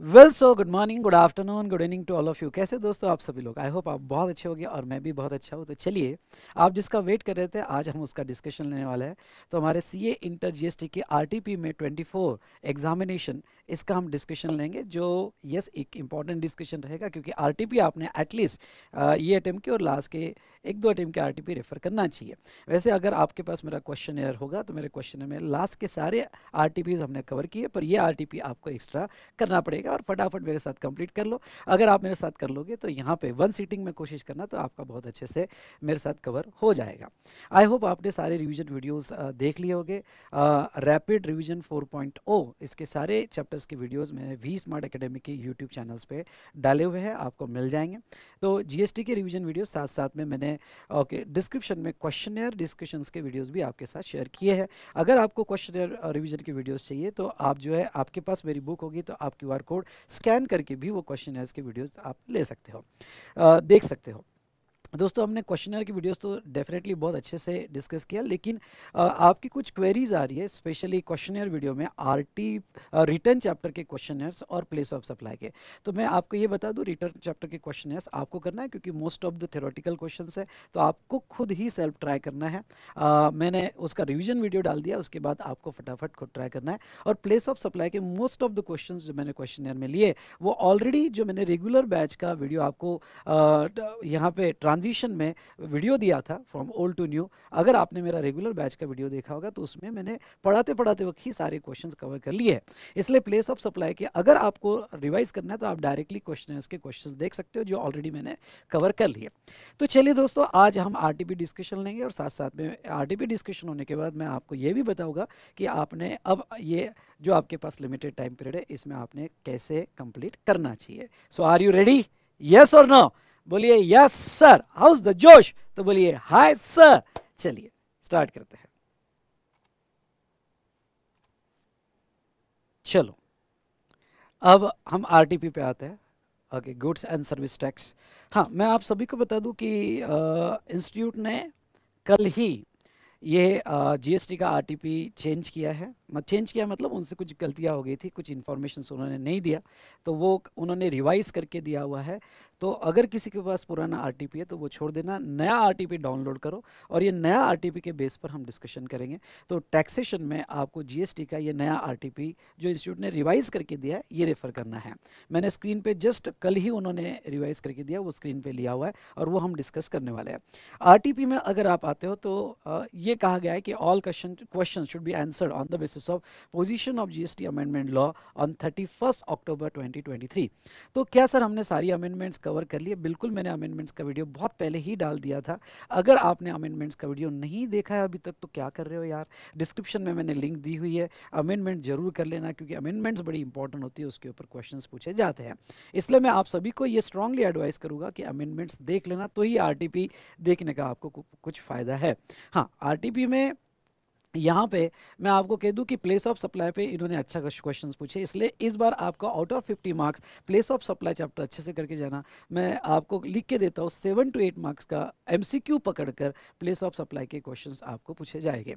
Well so good morning good afternoon good evening to all of you कैसे दोस्तों आप सभी लोग आई होप आप बहुत अच्छे गए और मैं भी बहुत अच्छा हूँ तो चलिए आप जिसका वेट कर रहे थे आज हम उसका डिस्कशन लेने वाला है तो हमारे C A inter G S T के आर टी पी में ट्वेंटी फोर एग्जामिनेशन इसका हम डिस्कशन लेंगे जो यस एक इम्पॉर्टेंट डिस्कशन रहेगा क्योंकि आरटीपी आपने एटलीस्ट ये अटैम्प के और लास्ट के एक दो अटैम्प्ट के आरटीपी रेफर करना चाहिए वैसे अगर आपके पास मेरा क्वेश्चन एयर होगा तो मेरे क्वेश्चन में लास्ट के सारे आर हमने कवर किए पर यह आर आपको एक्स्ट्रा करना पड़ेगा और फटाफट मेरे साथ कंप्लीट कर लो अगर आप मेरे साथ कर लोगे तो यहाँ पर वन सीटिंग में कोशिश करना तो आपका बहुत अच्छे से मेरे साथ कवर हो जाएगा आई होप आपने सारे रिविजन वीडियोज़ देख लिए होंगे रैपिड रिविजन फोर इसके सारे चैप्टर चैप्टर्स के वीडियोस मैंने वी स्मार्ट एकेडमी के यूट्यूब चैनल्स पे डाले हुए हैं आपको मिल जाएंगे तो जीएसटी के रिवीजन वीडियो साथ साथ में मैंने ओके डिस्क्रिप्शन में क्वेश्चन डिस्कशंस के वीडियोज़ भी आपके साथ शेयर किए हैं अगर आपको क्वेश्चन रिविजन की वीडियोज़ चाहिए तो आप जो है आपके पास मेरी बुक होगी तो आप क्यू कोड स्कैन करके भी वो क्वेश्चन के वीडियोज़ आप ले सकते हो आ, देख सकते हो दोस्तों हमने क्वेश्चनर की वीडियोस तो डेफिनेटली बहुत अच्छे से डिस्कस किया लेकिन आ, आपकी कुछ क्वेरीज आ रही है स्पेशली क्वेश्चनर वीडियो में आरटी रिटर्न चैप्टर के क्वेश्चनर्स और प्लेस ऑफ सप्लाई के तो मैं आपको ये बता दूं रिटर्न चैप्टर के क्वेश्चनर्स आपको करना है क्योंकि most of the theoretical question है तो आपको खुद ही सेल्फ ट्राई करना है आ, मैंने उसका रिविजन वीडियो डाल दिया उसके बाद आपको फटाफट खुद ट्राई करना है और प्लेस ऑफ सप्लाई के मोस्ट ऑफ द क्वेश्चन जो मैंने क्वेश्चनर में लिए वो ऑलरेडी जो मैंने रेगुलर बैच का वीडियो आपको यहाँ पे ट्रांस ट्रांजिशन में वीडियो दिया था फ्रॉम ओल्ड टू न्यू अगर आपने मेरा रेगुलर बैच का वीडियो देखा होगा तो उसमें मैंने पढ़ाते पढ़ाते वक्त ही सारे क्वेश्चन कवर कर लिए इसलिए प्लेस ऑफ सप्लाई के अगर आपको रिवाइज करना है तो आप डायरेक्टली क्वेश्चन के क्वेश्चन देख सकते हो जो ऑलरेडी मैंने कवर कर लिए तो चलिए दोस्तों आज हम आर डिस्कशन लेंगे और साथ साथ में आर डिस्कशन होने के बाद मैं आपको ये भी बताऊँगा कि आपने अब ये जो आपके पास लिमिटेड टाइम पीरियड है इसमें आपने कैसे कंप्लीट करना चाहिए so are you ready yes और नो बोलिए yes sir how's the josh तो बोलिए हाय सर चलिए स्टार्ट करते हैं चलो अब हम आरटीपी पे आते हैं okay goods and service tax हाँ मैं आप सभी को बता दूं कि इंस्टीट्यूट ने कल ही ये जीएसटी का आरटीपी चेंज किया है मत चेंज किया मतलब उनसे कुछ गलतियाँ हो गई थी कुछ इन्फॉर्मेशन उन्होंने नहीं दिया तो वो उन्होंने रिवाइज करके दिया हुआ है तो अगर किसी के पास पुराना आर है तो वो छोड़ देना नया आर डाउनलोड करो और ये नया आर के बेस पर हम डिस्कशन करेंगे तो टैक्सेशन में आपको जी का ये नया आर जो इंस्टीट्यूट ने रिवाइज करके दिया है ये रेफर करना है मैंने स्क्रीन पर जस्ट कल ही उन्होंने रिवाइज करके दिया वो स्क्रीन पर लिया हुआ है और वो हम डिस्कस करने वाले हैं आर में अगर आप आते हो तो ये कहा गया है कि all question question should be answered on the basis analysis of position of GST amendment law on 31st October 2023 तो क्या सर हमने सारी अमेंडमेंट्स कवर कर लिए बिल्कुल मैंने अमेंडमेंट्स का वीडियो बहुत पहले ही डाल दिया था अगर आपने अमेंडमेंट्स का वीडियो नहीं देखा है अभी तक तो क्या कर रहे हो यार डिस्क्रिप्शन में मैंने लिंक दी हुई है अमेंडमेंट जरूर कर लेना क्योंकि अमेंडमेंट्स बड़ी इंपॉर्टेंट होती है उसके ऊपर क्वेश्चन पूछे जाते हैं इसलिए मैं आप सभी को ये स्ट्रांगली एडवाइस करूँगा कि अमेंडमेंट्स देख लेना तो ही आर देखने का आपको कुछ फ़ायदा है हाँ आर में यहाँ पे मैं आपको कह दूं कि प्लेस ऑफ सप्लाई पे इन्होंने अच्छा क्वेश्चन पूछे इसलिए इस बार आपका out of fifty marks place of supply chapter अच्छे से करके जाना मैं आपको लिख के देता हूँ सेवन टू एट मार्क्स का एमसीक्यू पकड़कर प्लेस ऑफ सप्लाई के क्वेश्चंस आपको पूछे जाएंगे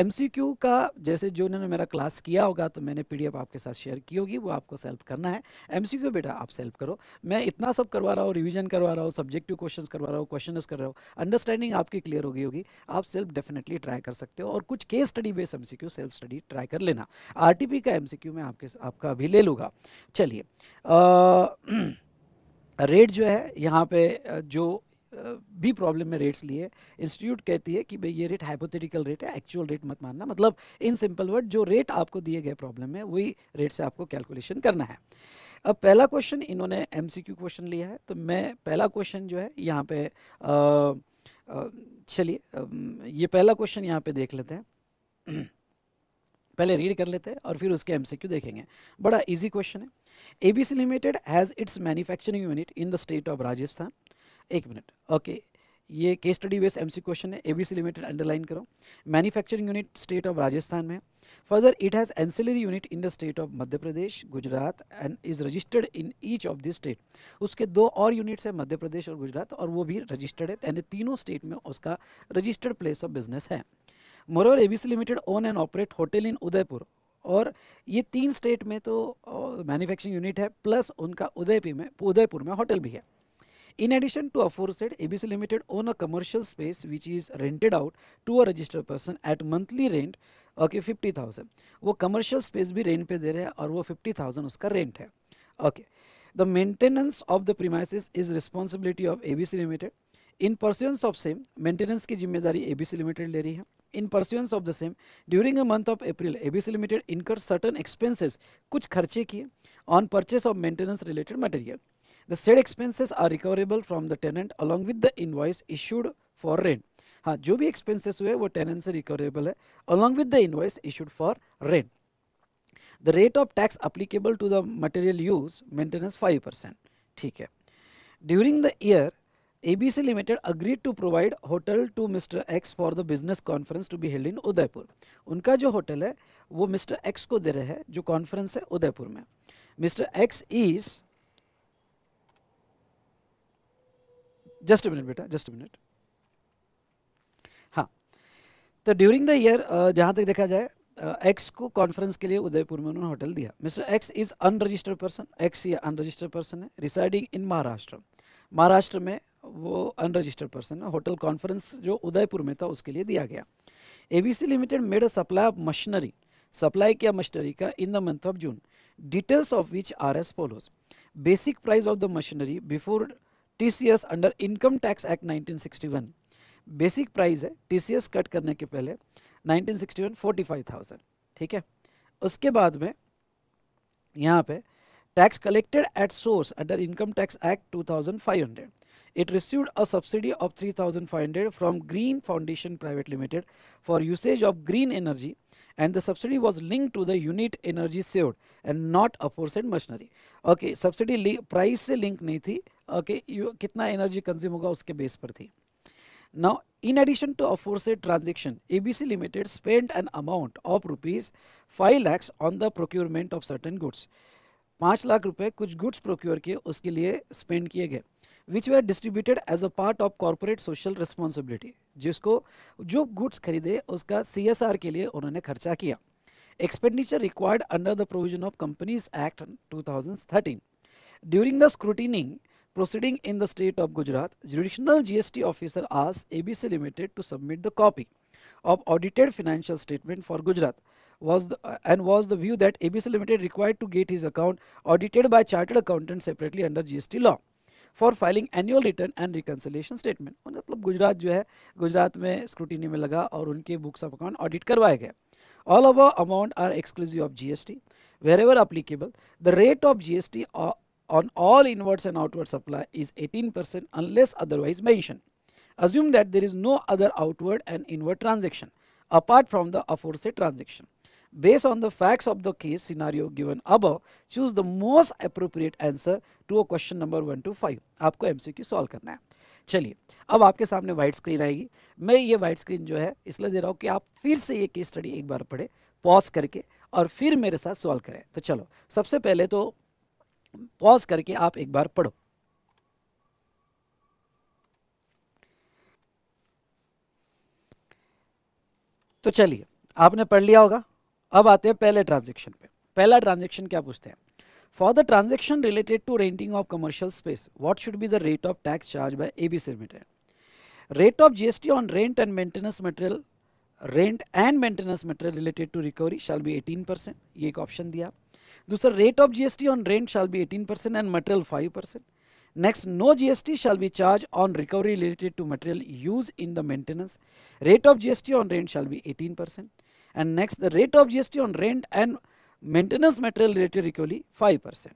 एमसीक्यू का जैसे जो उन्होंने मेरा क्लास किया होगा तो मैंने पी आपके साथ शेयर की होगी वो आपको सेल्फ करना है एम बेटा आप सेल्फ करो मैं इतना सब करवा रहा हूँ रिविजन करवा रहा हूँ सब्जेक्टिव क्वेश्चन करवा रहा हूँ क्वेश्चन कर रहा हूँ अंडरस्टैंडिंग आपकी क्लियर होगी होगी आप सेल्फ डेफिनेटली ट्राई कर सकते हो और कुछ case study based MCQ self study try कर लेना आरटीपी का एमसीक्यू मैं आपके आपका अभी ले लूँगा चलिए रेट जो है यहाँ पे जो भी प्रॉब्लम में रेट्स लिए इंस्टीट्यूट कहती है कि भाई ये रेट हाइपोथेटिकल रेट है एक्चुअल रेट मत मानना मतलब इन सिंपल वर्ड जो रेट आपको दिए गए प्रॉब्लम में वही रेट से आपको कैलकुलेशन करना है अब पहला क्वेश्चन इन्होंने एमसीक्यू क्वेश्चन लिया है तो मैं पहला क्वेश्चन जो है यहाँ पे चलिए ये पहला क्वेश्चन यहाँ पे देख लेते हैं पहले रीड कर लेते हैं और फिर उसके एमसीक्यू देखेंगे बड़ा इजी क्वेश्चन है ABC limited has its manufacturing unit in the state of Rajasthan एक मिनट ओके ये case study based MC question है एबीसी लिमिटेड अंडरलाइन करो manufacturing unit state of Rajasthan में further it has ancillary unit in the state of Madhya Pradesh Gujarat and is registered in each of this state उसके दो और units हैं मध्य प्रदेश और गुजरात और वो भी रजिस्टर्ड है यानी तीनों स्टेट में उसका रजिस्टर्ड प्लेस ऑफ बिजनेस है moreover A limited own and operate hotel in Udaipur और ये तीन स्टेट में तो मैन्युफैक्चरिंग यूनिट है प्लस उनका उदयपुर में उदयपुर में होटल भी है in addition In addition A B C limited own a commercial space which is rented out to a registered person at monthly rent okay fifty thousand वो commercial space भी rent पे दे रहे हैं और वो फिफ्टी थाउजेंड उसका rent है okay the maintenance of the premises is responsibility of A B C limited in pursuance of same maintenance की जिम्मेदारी ए बी सी लिमिटेड ले रही है in pursuance of the same during a month of April ABC limited incur certain expenses कुछ खर्चे किए on purchase of maintenance related material the said expenses are recoverable from the tenant along with the invoice issued for rent हाँ जो भी expenses हुए वो tenant से recoverable है along with the invoice issued for rent the rate of tax applicable to the material use maintenance five percent ठीक है during the year ABC Limited agreed to provide hotel to Mr. X for the business conference to be held in Udaipur. उनका जो hotel है वो Mr. X को दे रहे हैं जो कॉन्फ्रेंस है उदयपुर में Mr. X is just a minute बेटा just a minute हाँ तो ड्यूरिंग द ईयर जहाँ तक देखा जाए एक्स को कॉन्फ्रेंस के लिए उदयपुर में उन्होंने होटल दिया mister X is unregistered person X ये अनरजिस्टर्ड पर्सन है रिसाइडिंग इन महाराष्ट्र महाराष्ट्र में वो अनरजिस्टर्ड पर्सन है होटल कॉन्फ्रेंस जो उदयपुर में था उसके लिए दिया गया ABC limited made a supply of machinery supply किया मशीनरी का in the month of June details of which are as follows basic price of the machinery before T C S under income tax act 1961 basic price है T C S cut करने के पहले 1961 45,000 ठीक है उसके बाद में यहाँ पे Tax collected at source under Income Tax Act 2500. It received a subsidy of 3500 from Green Foundation Private Limited for usage of green energy and the subsidy was linked to the unit energy saved and not aforesaid machinery. Okay, subsidy li price से link nahi Okay, you, कितना energy consume होगा uske base par thi. Now, in addition to aforesaid transaction, ABC Limited spent an amount of rupees 5 lakhs on the procurement of certain goods. पाँच लाख रुपए कुछ goods procure किए उसके लिए spend किए गए which were distributed as a part of corporate social responsibility जिसको जो गुड्स खरीदे उसका सी के लिए उन्होंने खर्चा किया expenditure required under the provision of companies act two during the scrutinising proceeding in the state of Gujarat jurisdictional GST officer ask ABC limited to submit the copy of audited financial statement for Gujarat was the, uh, and was the view that ABC Limited required to get his account audited by chartered accountant separately under GST law. for filing annual return and reconciliation statement. मतलब गुजरात जो है गुजरात में scrutiny में लगा और उनके books of account audit करवाए गए ऑल अब amount are exclusive of GST wherever applicable the rate on all inwards and outward supply is 18% unless otherwise mentioned. Assume that there is no other outward and inward transaction apart from the aforesaid transaction. based on the facts of the case scenario given above choose the most appropriate answer to a question number one two five आपको MCQ solve करना है चलिए अब आपके सामने white screen आएगी मैं ये वाइट स्क्रीन जो है इसलिए दे रहा हूँ कि आप फिर से ये केस स्टडी एक बार पढ़े पॉज करके और फिर मेरे साथ सॉल्व करें तो चलो सबसे पहले तो पॉज करके आप एक बार पढ़ो तो चलिए आपने पढ़ लिया होगा अब आते हैं पहले ट्रांजेक्शन पे पहला ट्रांजेक्शन क्या पूछते हैं for the transaction related to renting of commercial space what should be the rate of tax charge by A B limited rate of GST on rent and maintenance material rent and maintenance material related to recovery shall be 18 percent ये एक option दिया दूसरा rate of GST on rent shall be eighteen percent and material five percent next no GST shall be charge on recovery related to material use in the maintenance rate of GST on rent shall be eighteen percent And next, the rate of GST on rent and maintenance material related recovery 5%.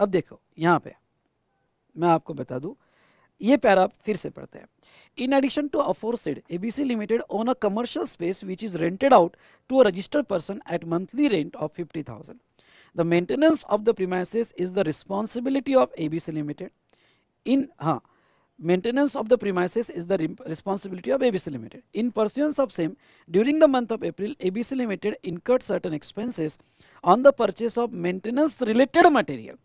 अब देखो यहाँ पे मैं आपको बता दूँ ये para फिर से पढ़ते हैं in addition to aforesaid ABC limited on a commercial space which is rented out to a registered person at monthly rent of fifty thousand the maintenance of the premises is the responsibility of ABC limited in हाँ maintenance of the premises is the responsibility of ABC Limited. In pursuance of same, during the month of April, ABC Limited incurred certain expenses on the purchase of maintenance related material.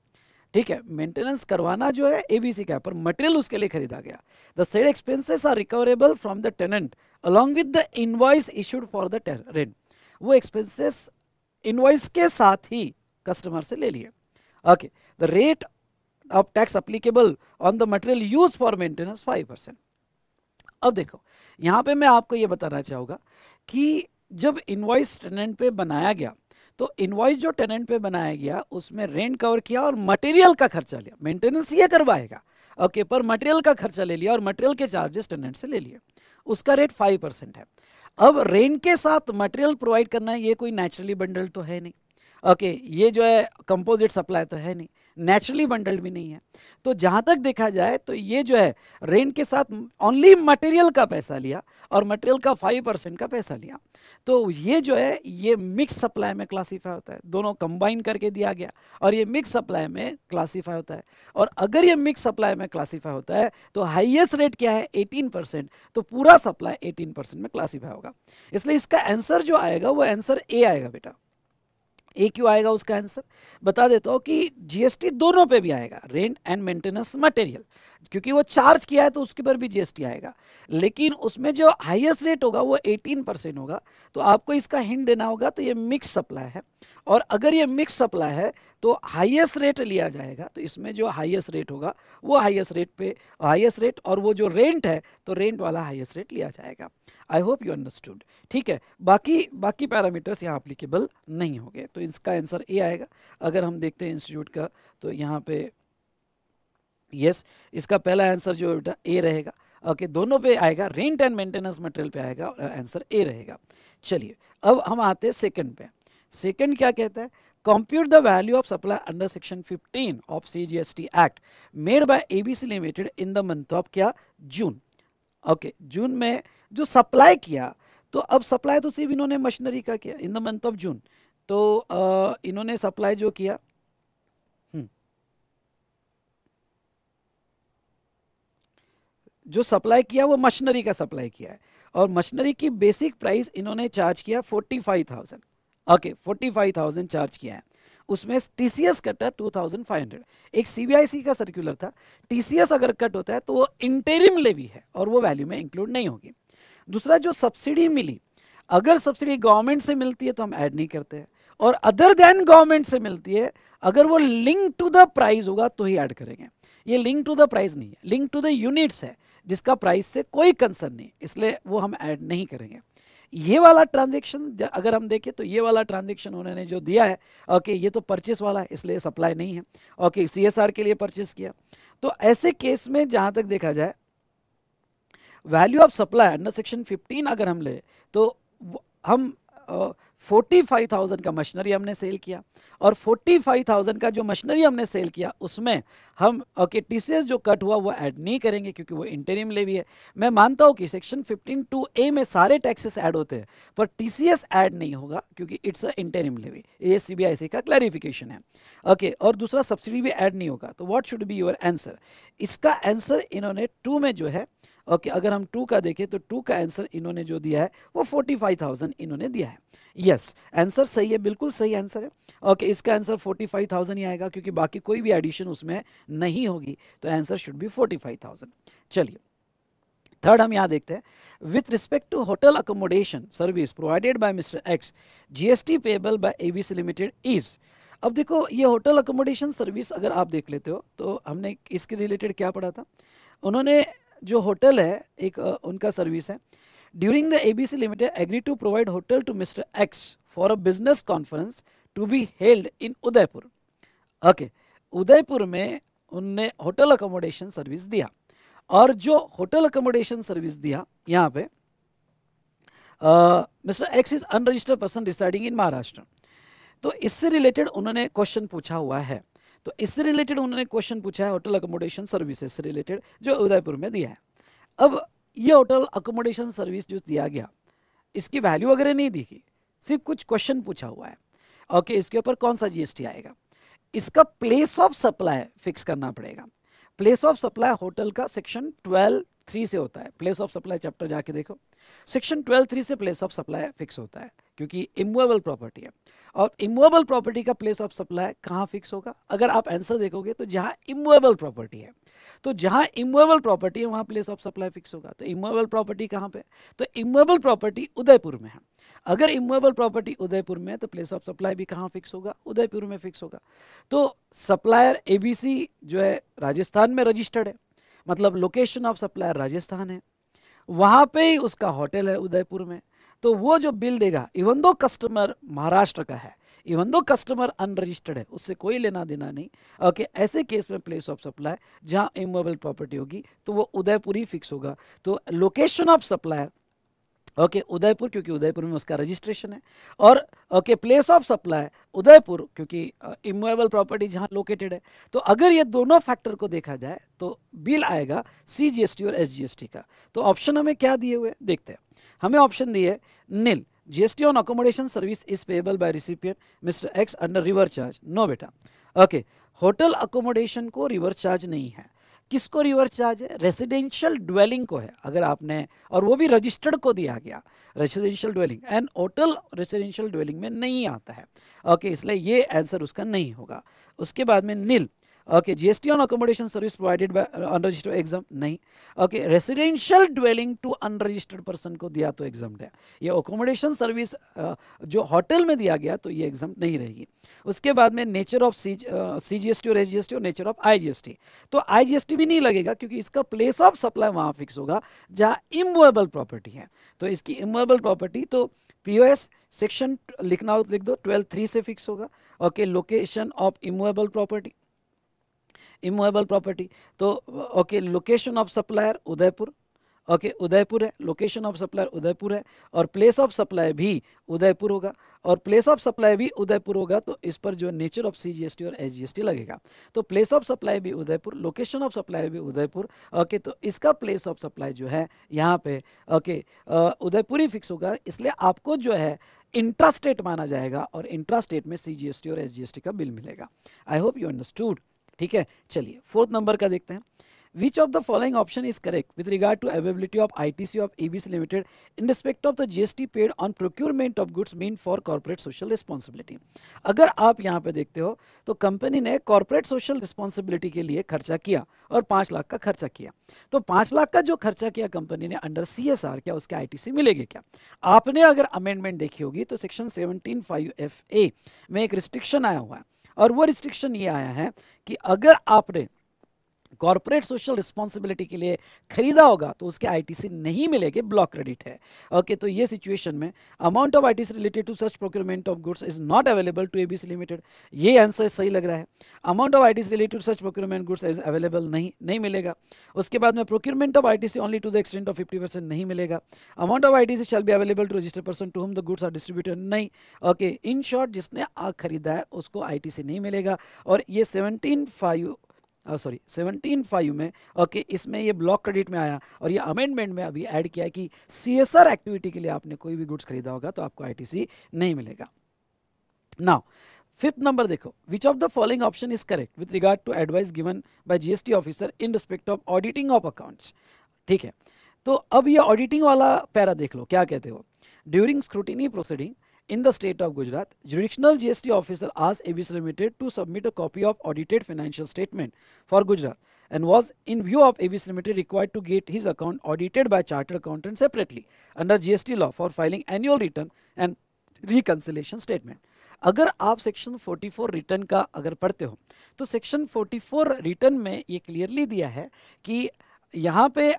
ठीक है maintenance करवाना जो है ABC के पर material उसके लिए खरीदा गया the said expenses are recoverable from the tenant along with the invoice issued for the rent वो एक्सपेंसेस इनवॉइस के साथ ही कस्टमर से ले लिए okay the rate tax applicable on the material use for maintenance five percent अब देखो यहाँ पे मैं आपको ये बताना चाहूँगा कि जब इन्वॉइस टेनेंट पे बनाया गया तो इन्वॉइस जो टेनेंट पे बनाया गया उसमें रेंट कवर किया और मटेरियल का खर्चा लिया मेंटेनेंस ये करवाएगा ओके पर मटेरियल का खर्चा ले लिया और मटेरियल के चार्जेस टेनेंट से ले लिए उसका रेट फाइव परसेंट है अब रेंट के साथ मटेरियल प्रोवाइड करना ये कोई नेचुरली बंडल तो है नहीं ओके ये जो है कंपोजिट सप्लाई तो है नहीं नेचुरली बंडल्ड भी नहीं है तो जहां तक देखा जाए तो ये जो है रेंट के साथ ओनली मटेरियल का पैसा लिया और मटेरियल का फाइव परसेंट का पैसा लिया तो ये जो है ये मिक्स सप्लाई में क्लासीफाई होता है दोनों कंबाइन करके दिया गया और ये मिक्स सप्लाई में क्लासीफाई होता है और अगर ये मिक्स सप्लाई में क्लासीफाई होता है तो हाइएस्ट रेट क्या है एटीन परसेंट तो पूरा सप्लाई एटीन परसेंट में क्लासीफाई होगा इसलिए इसका आंसर जो आएगा वो आंसर ए आएगा बेटा ए क्यू आएगा उसका आंसर बता देता हूँ कि जीएसटी दोनों पे भी आएगा रेंट एंड मेंटेनेंस मटेरियल क्योंकि वो चार्ज किया है तो उसके पर भी जीएसटी आएगा लेकिन उसमें जो हाईएस्ट रेट होगा वो 18 परसेंट होगा तो आपको इसका हिंट देना होगा तो ये मिक्स सप्लाई है और अगर ये मिक्स सप्लाई है तो हाईएस्ट रेट लिया जाएगा तो इसमें जो हाईएस्ट रेट होगा वो हाईएस्ट रेट पे हाईएस्ट रेट और वो जो रेंट है तो रेंट वाला हाईएस्ट रेट लिया जाएगा आई होप यू अंडरस्टूड ठीक है बाकी बाकी पैरामीटर्स यहाँ अप्लीकेबल नहीं होंगे तो इसका आंसर ए आएगा अगर हम देखते हैं इंस्टीट्यूट का तो यहाँ पे यस इसका पहला आंसर जो बेटा ए रहेगा ओके okay, दोनों पे आएगा रेंट एंड मेंटेनेंस मटेरियल पे आएगा आंसर ए रहेगा चलिए अब हम आते हैं सेकंड पे सेकंड क्या कहता है compute the value of supply under section 15 of CGST act made by ABC limited in the month of क्या जून ओके okay, जून में जो सप्लाई किया तो अब सप्लाई तो सिर्फ इन्होंने मशीनरी का किया in the month of June तो आ, इन्होंने सप्लाई जो किया जो सप्लाई किया वो मशीनरी का सप्लाई किया है और मशीनरी की बेसिक प्राइस इन्होंने चार्ज किया forty five thousand okay forty five thousand charge किया है उसमें टी सी एस कटा टू थाउजेंड फाइव हंड्रेड एक सी बी आई सी का सर्कुलर था टी सी एस अगर कट होता है तो वो इंटेरिम लेवी है और वो वैल्यू में इंक्लूड नहीं होगी दूसरा जो सब्सिडी मिली अगर सब्सिडी गवर्नमेंट से मिलती है तो हम ऐड नहीं करते और अदर देन गवर्नमेंट से मिलती है अगर वो लिंक टू द प्राइस होगा तो ही ऐड करेंगे ये लिंक टू द प्राइस नहीं है लिंक टू द यूनिट्स है जिसका प्राइस से कोई कंसर्न नहीं इसलिए वो हम ऐड नहीं करेंगे ये वाला ट्रांजेक्शन अगर हम देखें तो ये वाला ट्रांजेक्शन उन्होंने जो दिया है ओके ये तो परचेस वाला है इसलिए सप्लाई नहीं है ओके सी के लिए परचेस किया तो ऐसे केस में जहाँ तक देखा जाए value of supply under section 15 अगर हम ले तो हम 45,000 का मशीनरी हमने सेल किया और 45,000 का जो मशीनरी हमने सेल किया उसमें हम ओके टी जो कट हुआ वो ऐड नहीं करेंगे क्योंकि वो इंटरिम ले भी है मैं मानता हूँ कि सेक्शन 15 टू ए में सारे टैक्सेस ऐड होते हैं पर टी ऐड नहीं होगा क्योंकि इट्स अ इंटरिम लेवी ये सी का क्लैरिफिकेशन है ओके और दूसरा सब्सिडी भी ऐड नहीं होगा तो what should be your answer इसका आंसर इन्होंने टू में जो है ओके अगर हम टू का देखें तो टू का आंसर इन्होंने जो दिया है वो फोर्टी फाइव थाउजेंड इन्होंने दिया है यस yes, आंसर सही है बिल्कुल सही आंसर है ओके इसका आंसर फोर्टी फाइव थाउजेंड ही आएगा क्योंकि बाकी कोई भी एडिशन उसमें नहीं होगी तो answer should be forty five thousand चलिए थर्ड हम यहाँ देखते हैं with respect to hotel accommodation service provided by mister X G S T payable by A B C limited is अब देखो ये होटल अकोमोडेशन सर्विस अगर आप देख लेते हो तो हमने इसके रिलेटेड क्या पढ़ा था उन्होंने जो होटल है एक उनका सर्विस है during the A B C limited agree to provide hotel to mister X for a business conference to be held in Udaipur okay Udaipur में उनने होटल अकोमोडेशन सर्विस दिया और जो होटल अकोमोडेशन सर्विस दिया यहाँ पे mister X is unregistered person residing in Maharashtra तो इससे रिलेटेड उन्होंने क्वेश्चन पूछा हुआ है तो इससे रिलेटेड उन्होंने क्वेश्चन पूछा है होटल अकोमोडेशन सर्विसेज से रिलेटेड जो उदयपुर में दिया है अब ये होटल अकोमोडेशन सर्विस जो दिया गया इसकी वैल्यू वगैरह नहीं दी गई सिर्फ कुछ क्वेश्चन पूछा हुआ है ओके okay, इसके ऊपर कौन सा जीएसटी आएगा इसका प्लेस ऑफ सप्लाई फिक्स करना पड़ेगा प्लेस ऑफ सप्लाई होटल का सेक्शन ट्वेल्व थ्री से होता है प्लेस ऑफ सप्लाई चैप्टर जाके देखो सेक्शन ट्वेल्व थ्री से प्लेस ऑफ सप्लाई फिक्स होता है क्योंकि इमूवेबल प्रॉपर्टी है और इमूवेबल प्रॉपर्टी का प्लेस ऑफ सप्लाई कहाँ फिक्स होगा अगर आप आंसर देखोगे तो जहाँ इमूवेबल प्रॉपर्टी है तो जहाँ इमूवेबल प्रॉपर्टी है वहाँ प्लेस ऑफ सप्लाई फिक्स होगा तो इमूवेबल प्रॉपर्टी कहाँ पे तो इमूवेबल प्रॉपर्टी उदयपुर में है अगर इमूवेबल प्रॉपर्टी उदयपुर में है तो प्लेस ऑफ सप्लाई भी कहाँ फिक्स होगा उदयपुर में फिक्स होगा तो सप्लायर ए जो है राजस्थान में रजिस्टर्ड है मतलब लोकेशन ऑफ सप्लायर राजस्थान है वहाँ पे ही उसका होटल है उदयपुर में तो वो जो बिल देगा इवन दो कस्टमर महाराष्ट्र का है इवन दो कस्टमर अनरजिस्टर्ड है उससे कोई लेना देना नहीं ओके okay, ऐसे केस में प्लेस ऑफ सप्लाई जहां इमोबल प्रॉपर्टी होगी तो वो उदयपुरी फिक्स होगा तो location of supplier okay Udaipur क्योंकि उदयपुर में उसका रजिस्ट्रेशन है और okay place of supply Udaipur क्योंकि इमोएबल प्रॉपर्टी जहाँ लोकेटेड है तो अगर ये दोनों फैक्टर को देखा जाए तो बिल आएगा सी जी एस टी और एस जी एस टी का तो ऑप्शन हमें क्या दिए हुए देखते हैं हमें ऑप्शन दिए nil GST on accommodation service is payable by recipient mister X under reverse charge no बेटा ओके होटल अकोमोडेशन को रिवर चार्ज नहीं है किसको रिवर्स चार्ज है रेसिडेंशियल ड्वेलिंग को है अगर आपने और वो भी रजिस्टर्ड को दिया गया residential dwelling and hotel residential dwelling में नहीं आता है ओके इसलिए ये आंसर उसका नहीं होगा उसके बाद में nil okay GST on accommodation service provided by unregistered exempt नहीं okay residential dwelling to unregistered person को दिया तो एग्जाम है ये अकोमोडेशन सर्विस uh, जो होटल में दिया गया तो ये एग्जाम नहीं रहेगी उसके बाद में nature of C G S T और एस और नेचर ऑफ आई तो आई भी नहीं लगेगा क्योंकि इसका प्लेस ऑफ सप्लाई वहाँ फिक्स होगा जहाँ इमोएबल प्रॉपर्टी है तो इसकी इमोएबल प्रॉपर्टी तो पी सेक्शन लिखना हो तो लिख दो ट्वेल्व थ्री से फिक्स होगा okay location of immovable property immovable property तो okay location of supplier Udaipur okay okay, Udaipur है लोकेशन ऑफ सप्लायर उदयपुर है और प्लेस ऑफ सप्लाई भी उदयपुर होगा और प्लेस ऑफ सप्लाई भी उदयपुर होगा तो इस पर जो नेचर ऑफ सीजीएसटी और एसजीएसटी लगेगा तो प्लेस ऑफ सप्लाई भी उदयपुर लोकेशन ऑफ सप्लाई भी उदयपुर ओके okay, तो इसका प्लेस ऑफ सप्लाई जो है यहाँ पे ओके okay, उदयपुर ही फिक्स होगा इसलिए आपको जो है इंट्रास्टेट माना जाएगा और इंट्रास्टेट में सी और एस का बिल मिलेगा आई होप यू अंडरस्टूड ठीक है चलिए फोर्थ नंबर का देखते हैं which of the following option is correct with regard to availability of I T C of E B C limited in respect of the G S T paid on procurement of goods meant for corporate social responsibility अगर आप यहाँ पे देखते हो तो company ने corporate social responsibility के लिए खर्चा किया और पाँच लाख का खर्चा किया तो पाँच लाख का जो खर्चा किया कंपनी ने अंडर सी एस आर क्या उसके आई टी सी मिलेगी क्या आपने अगर अमेंडमेंट देखी होगी तो section seventeen five F A में एक रिस्ट्रिक्शन आया हुआ है और वो रिस्ट्रिक्शन ये आया है कि अगर आपने कॉरपोरेट सोशल रिस्पॉन्सिबिलिटी के लिए खरीदा होगा तो उसके आईटीसी नहीं मिलेगी ब्लॉक क्रेडिट है ओके okay, तो ये सिचुएशन में amount of ITC related to such procurement of goods is not available to ABC limited ये आंसर सही लग रहा है amount of ITC related to such procurement goods is available नहीं नहीं मिलेगा उसके बाद में procurement of I only to the extent of fifty नहीं मिलेगा amount of I shall be available to register person to हम द गुड्स आर डिस्ट्रीब्यूटेड नहीं ओके इन शॉर्ट जिसने खरीदा है उसको आई नहीं मिलेगा और ये seventeen five sorry seventeen five में ओके इसमें ये ब्लॉक क्रेडिट में आया और ये अमेंडमेंट में अभी ऐड किया है कि सी एक्टिविटी के लिए आपने कोई भी गुड्स खरीदा होगा तो आपको आई नहीं मिलेगा नाउ फिफ्थ नंबर देखो which of the following option is correct with regard to advice given by GST officer in respect of auditing of accounts ठीक है तो अब ये ऑडिटिंग वाला पैरा देख लो क्या कहते हो during scrutiny proceeding in the state of Gujarat, jurisdictional GST officer asked ABC Limited to submit a copy of audited financial statement for Gujarat and was in view of ABC Limited required to get his account audited by chartered accountant separately under GST law for filing annual return and reconciliation statement. अगर आप section 44 return का अगर पढ़ते हो तो section 44 return में ये clearly दिया है कि यहाँ पे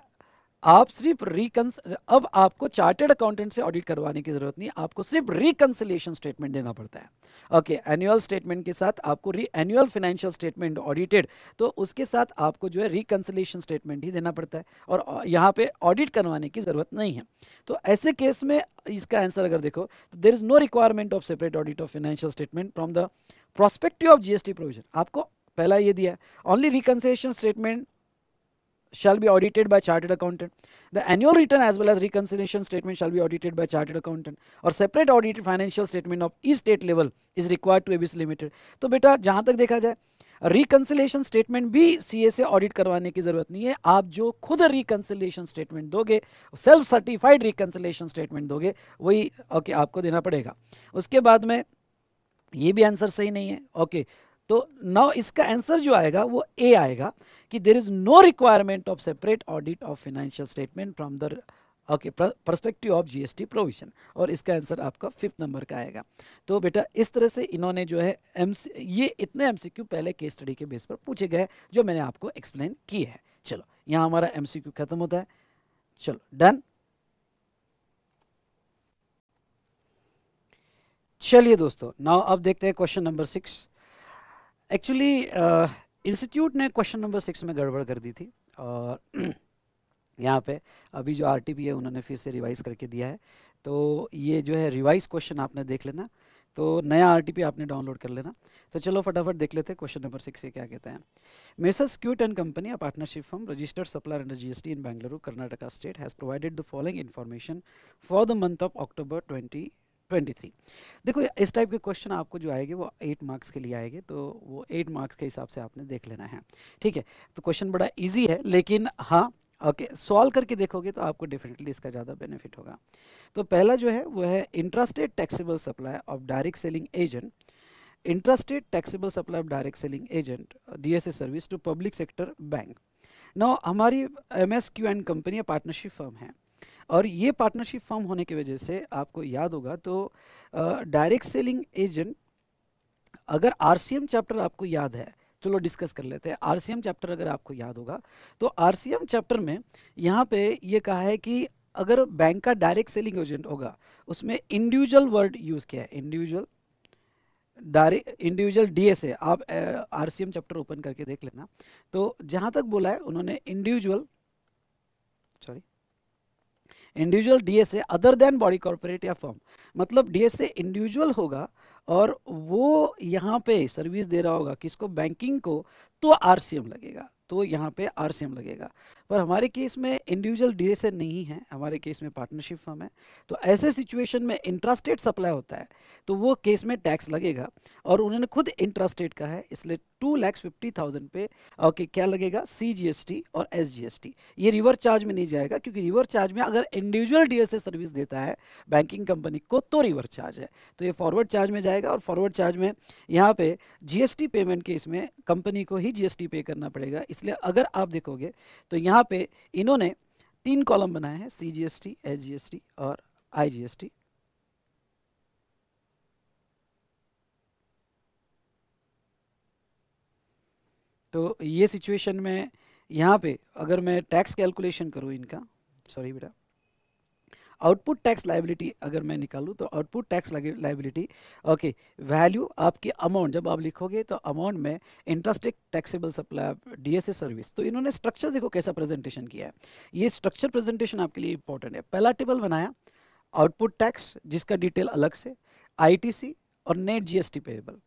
आप सिर्फ रिकंस अब आपको चार्टेड अकाउंटेंट से ऑडिट करवाने की जरूरत नहीं आपको सिर्फ रिकंसिलेशन स्टेटमेंट देना पड़ता है ओके एनुअल स्टेटमेंट के साथ आपको री एनुअल फाइनेंशियल स्टेटमेंट ऑडिटेड तो उसके साथ आपको जो है रिकंसिलेशन स्टेटमेंट ही देना पड़ता है और यहाँ पे ऑडिट करवाने की जरूरत नहीं है तो ऐसे केस में इसका आंसर अगर देखो तो there is no requirement of separate audit of financial statement from the prospective of GST provision आपको पहला ये दिया only reconciliation statement shall be audited by chartered accountant. The annual return as well as reconciliation statement shall be audited by chartered accountant or separate audited financial statement of each state level is required to ABC Limited. to beta jahan tak dekha jaye reconciliation statement भी CA से audit करवाने की ज़रूरत नहीं है आप जो खुद रिकंसिलेशन स्टेटमेंट दोगे सेल्फ सर्टिफाइड रिकंसिलेशन स्टेटमेंट दोगे वही ओके okay, आपको देना पड़ेगा उसके बाद में ये भी आंसर सही नहीं है ओके okay, तो नाउ इसका आंसर जो आएगा वो ए आएगा कि there is no requirement of separate audit of financial statement from the okay perspective of GST provision और इसका आंसर आपका फिफ्थ नंबर का आएगा तो बेटा इस तरह से इन्होंने जो है एम ये इतने एमसीक्यू पहले केस स्टडी के बेस पर पूछे गए जो मैंने आपको एक्सप्लेन किए हैं चलो यहाँ हमारा एमसीक्यू खत्म होता है चलो डन चलिए दोस्तों नाउ अब देखते हैं question number six actually institute uh, ने क्वेश्चन नंबर सिक्स में गड़बड़ कर दी थी और यहाँ पे अभी जो आर है उन्होंने फिर से रिवाइज करके दिया है तो ये जो है रिवाइज क्वेश्चन आपने देख लेना तो नया आर आपने डाउनलोड कर लेना तो चलो फटाफट देख लेते हैं क्वेश्चन नंबर सिक्स से क्या कहते हैं messrs Q and company a partnership firm registered supplier under GST in Bengaluru Karnataka state has provided the following information for the month of October twenty 23 देखो इस टाइप के क्वेश्चन आपको जो आएंगे वो एट मार्क्स के लिए आएंगे तो वो एट मार्क्स के हिसाब से आपने देख लेना है ठीक है तो क्वेश्चन बड़ा इजी है लेकिन हाँ ओके सॉल्व करके देखोगे तो आपको डेफिनेटली इसका ज़्यादा बेनिफिट होगा तो पहला जो है वो है intrastate taxable supply of direct selling agent intrastate taxable supply of direct selling agent DSA service to public sector bank no हमारी M S Q and company partnership firm है और ये पार्टनरशिप फॉर्म होने की वजह से आपको याद होगा तो डायरेक्ट सेलिंग एजेंट अगर आर चैप्टर आपको याद है चलो डिस्कस कर लेते हैं आर चैप्टर अगर आपको याद होगा तो आर चैप्टर में यहाँ पे ये कहा है कि अगर बैंक का डायरेक्ट सेलिंग एजेंट होगा उसमें इंडिविजुअल वर्ड यूज़ किया है इंडिविजुअल डायरेक्ट इंडिविजुअल डीएसए आप आर चैप्टर ओपन करके देख लेना तो जहाँ तक बोला है उन्होंने individual sorry individual DSA other than body corporate या फर्म मतलब डीएसए इंडिविजुअल होगा और वो यहाँ पे सर्विस दे रहा होगा किसको बैंकिंग को तो आरसीएम लगेगा तो यहाँ पे आर लगेगा पर हमारे केस में इंडिविजुअल डी नहीं है हमारे केस में पार्टनरशिप फर्म है तो ऐसे सिचुएशन में इंट्रास्टेट सप्लाई होता है तो वो केस में टैक्स लगेगा और उन्होंने खुद इंट्रास्टेट का है इसलिए टू लैक्स फिफ्टी थाउजेंड पे ओके क्या लगेगा सी जी एस टी और एस जी एस टी ये रिवर चार्ज में नहीं जाएगा क्योंकि रिवर चार्ज में अगर individual D S A service देता है बैंकिंग कंपनी को तो रिवर चार्ज है तो ये फॉरवर्ड चार्ज में जाएगा और फॉरवर्ड चार्ज में यहाँ पे जी एस टी पेमेंट के इसमें कंपनी को ही जी एस टी पे करना पड़ेगा इस इसलिए अगर आप देखोगे तो यहाँ पे इन्होंने तीन कॉलम बनाए हैं C G S T H G S T और आई जी एस टी तो ये सिचुएशन में यहाँ पे अगर मैं टैक्स कैलकुलेशन करूँ इनका सॉरी बेटा आउटपुट टैक्स लाइबिलिटी अगर मैं निकालू तो output tax liability okay value आपकी अमाउंट जब आप लिखोगे तो अमाउंट में इंटरेस्ट एक टैक्सेबल सप्लाई एस सर्विस तो इन्होंने स्ट्रक्चर देखो कैसा प्रेजेंटेशन किया है ये स्ट्रक्चर प्रेजेंटेशन आपके लिए इंपॉर्टेंट है पहला टेबल बनाया आउटपुट टैक्स जिसका डिटेल अलग से आई और नेट जी पेएबल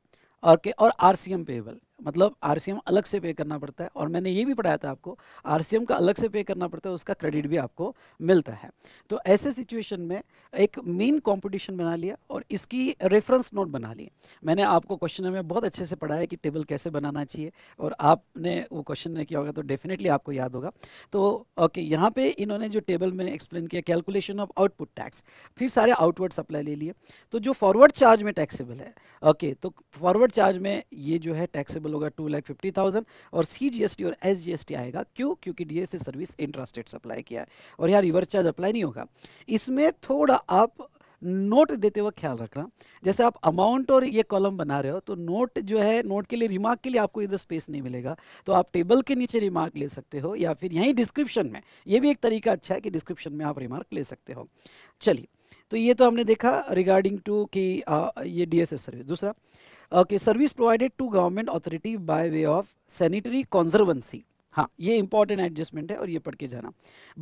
और के और एम पेबल मतलब आर अलग से पे करना पड़ता है और मैंने ये भी पढ़ाया था आपको आर का अलग से पे करना पड़ता है उसका क्रेडिट भी आपको मिलता है तो ऐसे सिचुएशन में एक मेन कंपटीशन बना लिया और इसकी रेफरेंस नोट बना लिए मैंने आपको क्वेश्चन में बहुत अच्छे से पढ़ाया कि टेबल कैसे बनाना चाहिए और आपने वो क्वेश्चन ने किया होगा तो डेफिनेटली आपको याद होगा तो ओके यहाँ पर इन्होंने जो टेबल में एक्सप्लेन किया कैलकुलेशन ऑफ आउटपुट टैक्स फिर सारे आउटवर्ड सप्लाई ले लिए तो जो फॉरवर्ड चार्ज में टैक्सेबल है ओके तो फॉरवर्ड चार्ज में ये जो है टैक्सेबल टोटल होगा टू लाख फिफ्टी थाउजेंड और सी जी एस टी और एस जी एस टी आएगा क्यों क्योंकि D S service intrastate supply किया है और यार रिवर्स चार्ज अप्लाई नहीं होगा इसमें थोड़ा आप नोट देते हुए ख्याल रखना जैसे आप अमाउंट और ये कॉलम बना रहे हो तो नोट जो है नोट के लिए रिमार्क के लिए आपको इधर स्पेस नहीं मिलेगा तो आप टेबल के नीचे रिमार्क ले सकते हो या फिर यहीं डिस्क्रिप्शन में ये भी एक तरीका अच्छा है कि डिस्क्रिप्शन में आप रिमार्क ले सकते हो चलिए तो ये तो हमने देखा रिगार्डिंग टू कि आ, ये डी सर्विस दूसरा Okay, service provided to government authority by way of sanitary conservancy. हाँ ये इंपॉर्टेंट एडजस्टमेंट है और ये पढ़ के जाना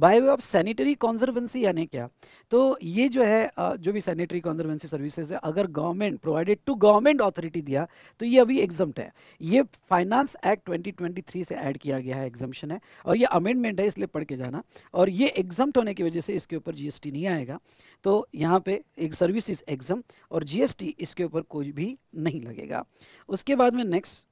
by way of sanitary conservancy यानी क्या तो ये जो है जो भी सैनिटरी कॉन्जर्वेंसी सर्विसेज है अगर government provided to government authority दिया तो ये अभी एग्जाम्ट है ये फाइनेंस एक्ट 2023 से ऐड किया गया है एग्जाम्शन है और ये अमेंडमेंट है इसलिए पढ़ के जाना और ये एग्जाम्ट होने की वजह से इसके ऊपर जी नहीं आएगा तो यहाँ पे एक सर्विस इज और जी इसके ऊपर कोई भी नहीं लगेगा उसके बाद में नेक्स्ट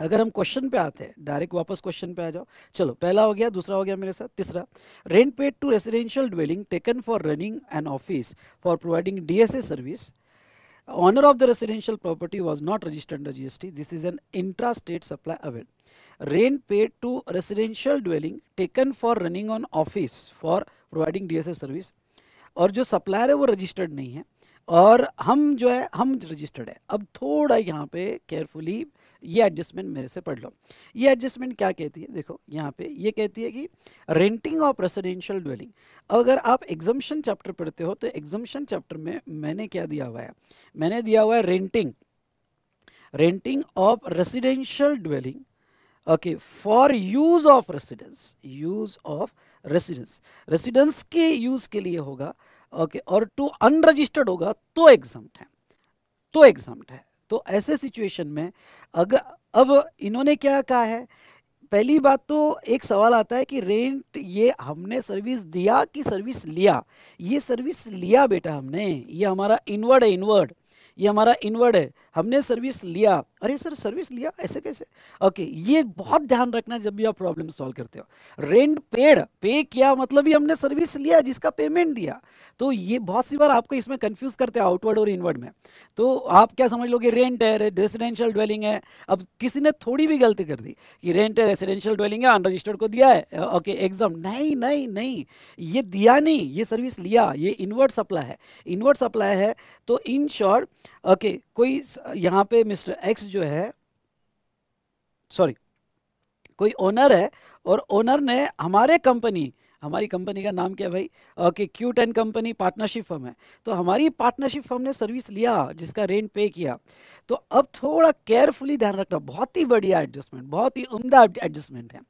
अगर हम क्वेश्चन पे आते हैं डायरेक्ट वापस क्वेश्चन पे आ जाओ चलो पहला हो गया दूसरा हो गया मेरे साथ तीसरा rent paid to residential dwelling taken for running an office for providing D S A service owner of the residential property was not registered G S T this is an intra state supply availed rent paid to residential dwelling taken for running on office for providing D S A service और जो supplier है वो registered नहीं है और हम जो है हम रजिस्टर्ड है अब थोड़ा यहाँ पे केयरफुली ये एडजस्टमेंट मेरे से पढ़ लो ये एडजस्टमेंट क्या कहती है देखो यहाँ पे ये कहती है कि रेंटिंग ऑफ रेसिडेंशियल ड्वेलिंग अगर आप एग्जम्पन चैप्टर पढ़ते हो तो एग्जम्पन चैप्टर में मैंने क्या दिया हुआ है मैंने दिया हुआ है renting renting of residential dwelling okay for use of residence use of residence residence के यूज के लिए होगा ओके okay, और टू अनरजिस्टर्ड होगा तो एग्जाम है तो एग्जाम है तो ऐसे सिचुएशन में अगर अब इन्होंने क्या कहा है पहली बात तो एक सवाल आता है कि रेंट ये हमने सर्विस दिया कि सर्विस लिया ये सर्विस लिया बेटा हमने ये हमारा इनवर्ड है इनवर्ड ये हमारा इनवर्ड है हमने सर्विस लिया अरे सर सर्विस लिया ऐसे कैसे ओके ये बहुत ध्यान रखना जब भी आप प्रॉब्लम सॉल्व करते हो रेंट पेड पे किया मतलब ही हमने सर्विस लिया जिसका पेमेंट दिया तो ये बहुत सी बार आपको इसमें कंफ्यूज करते हैं आउटवर्ड और इनवर्ड में तो आप क्या समझ लो कि रेंट है रेसिडेंशियल ड्वेलिंग है अब किसी ने थोड़ी भी गलती कर दी कि रेंट है रेसिडेंशियल ड्वेलिंग है अनरजिस्टर्ड को दिया है ओके एग्जाम नहीं नहीं नहीं ये दिया नहीं ये सर्विस लिया ये इनवर्ड सप्लाई है इनवर्ड सप्लाई है तो इन शॉर्ट ओके कोई यहाँ पे मिस्टर एक्स जो है सॉरी कोई ओनर है और ओनर ने हमारे कंपनी हमारी कंपनी का नाम क्या भाई okay Q ten company partnership firm है तो हमारी पार्टनरशिप फर्म ने सर्विस लिया जिसका रेंट पे किया तो अब थोड़ा केयरफुली ध्यान रखना बहुत ही बढ़िया एडजस्टमेंट बहुत ही उम्दा एडजस्टमेंट है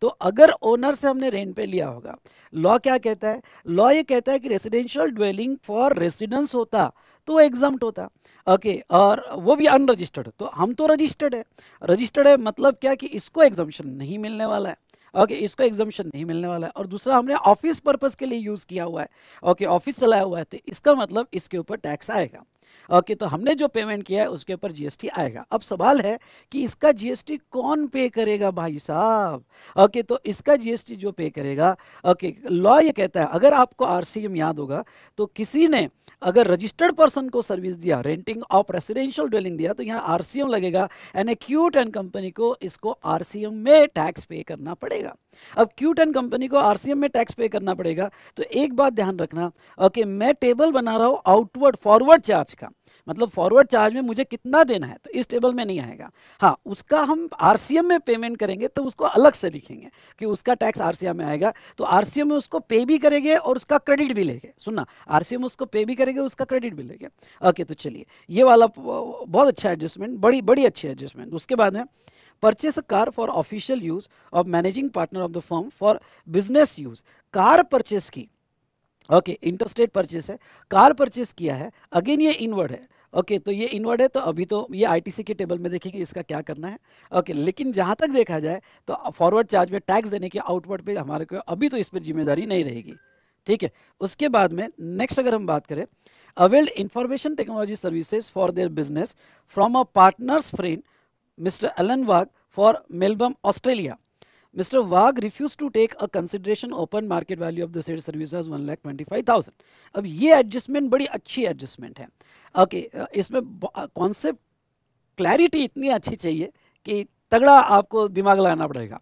तो अगर ओनर से हमने रेंट पे लिया होगा लॉ क्या कहता है लॉ ये कहता है कि रेसिडेंशियल ड्वेलिंग फॉर रेसिडेंस होता तो एग्जाम होता ओके और वो भी अनरजिस्टर्ड तो हम तो रजिस्टर्ड है रजिस्टर्ड है मतलब क्या कि इसको एग्जामेशन नहीं मिलने वाला है ओके okay, इसको एग्जामेशन नहीं मिलने वाला है और दूसरा हमने ऑफिस पर्पज़ के लिए यूज़ किया हुआ है ओके okay, ऑफिस चलाया हुआ है तो इसका मतलब इसके ऊपर टैक्स आएगा ओके तो हमने जो पेमेंट किया है उसके ऊपर जीएसटी आएगा अब सवाल है कि इसका जीएसटी कौन पे करेगा भाई साहब ओके तो इसका जीएसटी जो पे करेगा ओके लॉ ये कहता है अगर आपको आरसीएम याद होगा तो किसी ने अगर रजिस्टर्ड पर्सन को सर्विस दिया रेंटिंग ऑफ रेसिडेंशियल ड्वेलिंग दिया तो यहाँ आर लगेगा an a cute and company को इसको आर में टैक्स पे करना पड़ेगा अब क्यूट एंड कंपनी को आरसीएम में टैक्स पे करना पड़ेगा तो एक बात ध्यान रखना ओके मैं टेबल बना रहा हूँ आउटवर्ड फॉरवर्ड चार्ज का मतलब फॉरवर्ड चार्ज में मुझे कितना देना है तो इस टेबल में नहीं आएगा हाँ उसका हम आर में पेमेंट करेंगे तो उसको अलग से लिखेंगे कि उसका टैक्स आर में आएगा तो आर में उसको पे भी करेंगे और उसका क्रेडिट भी लेंगे सुनना आर उसको पे भी करेंगे उसका क्रेडिट भी लेंगे ओके तो चलिए ये वाला बहुत अच्छा एडजस्टमेंट बड़ी बड़ी अच्छी एडजस्टमेंट उसके बाद में purchase a car for official use of managing partner of the firm for business use car purchase की ओके इंटरस्टेट परचेस है कार परचेस किया है अगेन ये इनवर्ड है ओके okay, तो ये इनवर्ड है तो अभी तो ये आईटीसी के टेबल में देखेंगे इसका क्या करना है ओके okay, लेकिन जहाँ तक देखा जाए तो फॉरवर्ड चार्ज में टैक्स देने के आउटवर्ड पे हमारे को अभी तो इस पर जिम्मेदारी नहीं रहेगी ठीक है उसके बाद में नेक्स्ट अगर हम बात करें availed information technology services for their business from a partners friend Mister Allen Wag for Melbourne Australia Mr. Wag refused to take a consideration open market value of the said services one lakh twenty five thousand अब ये adjustment बड़ी अच्छी adjustment है okay okay, इसमें concept clarity इतनी अच्छी चाहिए कि तगड़ा आपको दिमाग लगाना पड़ेगा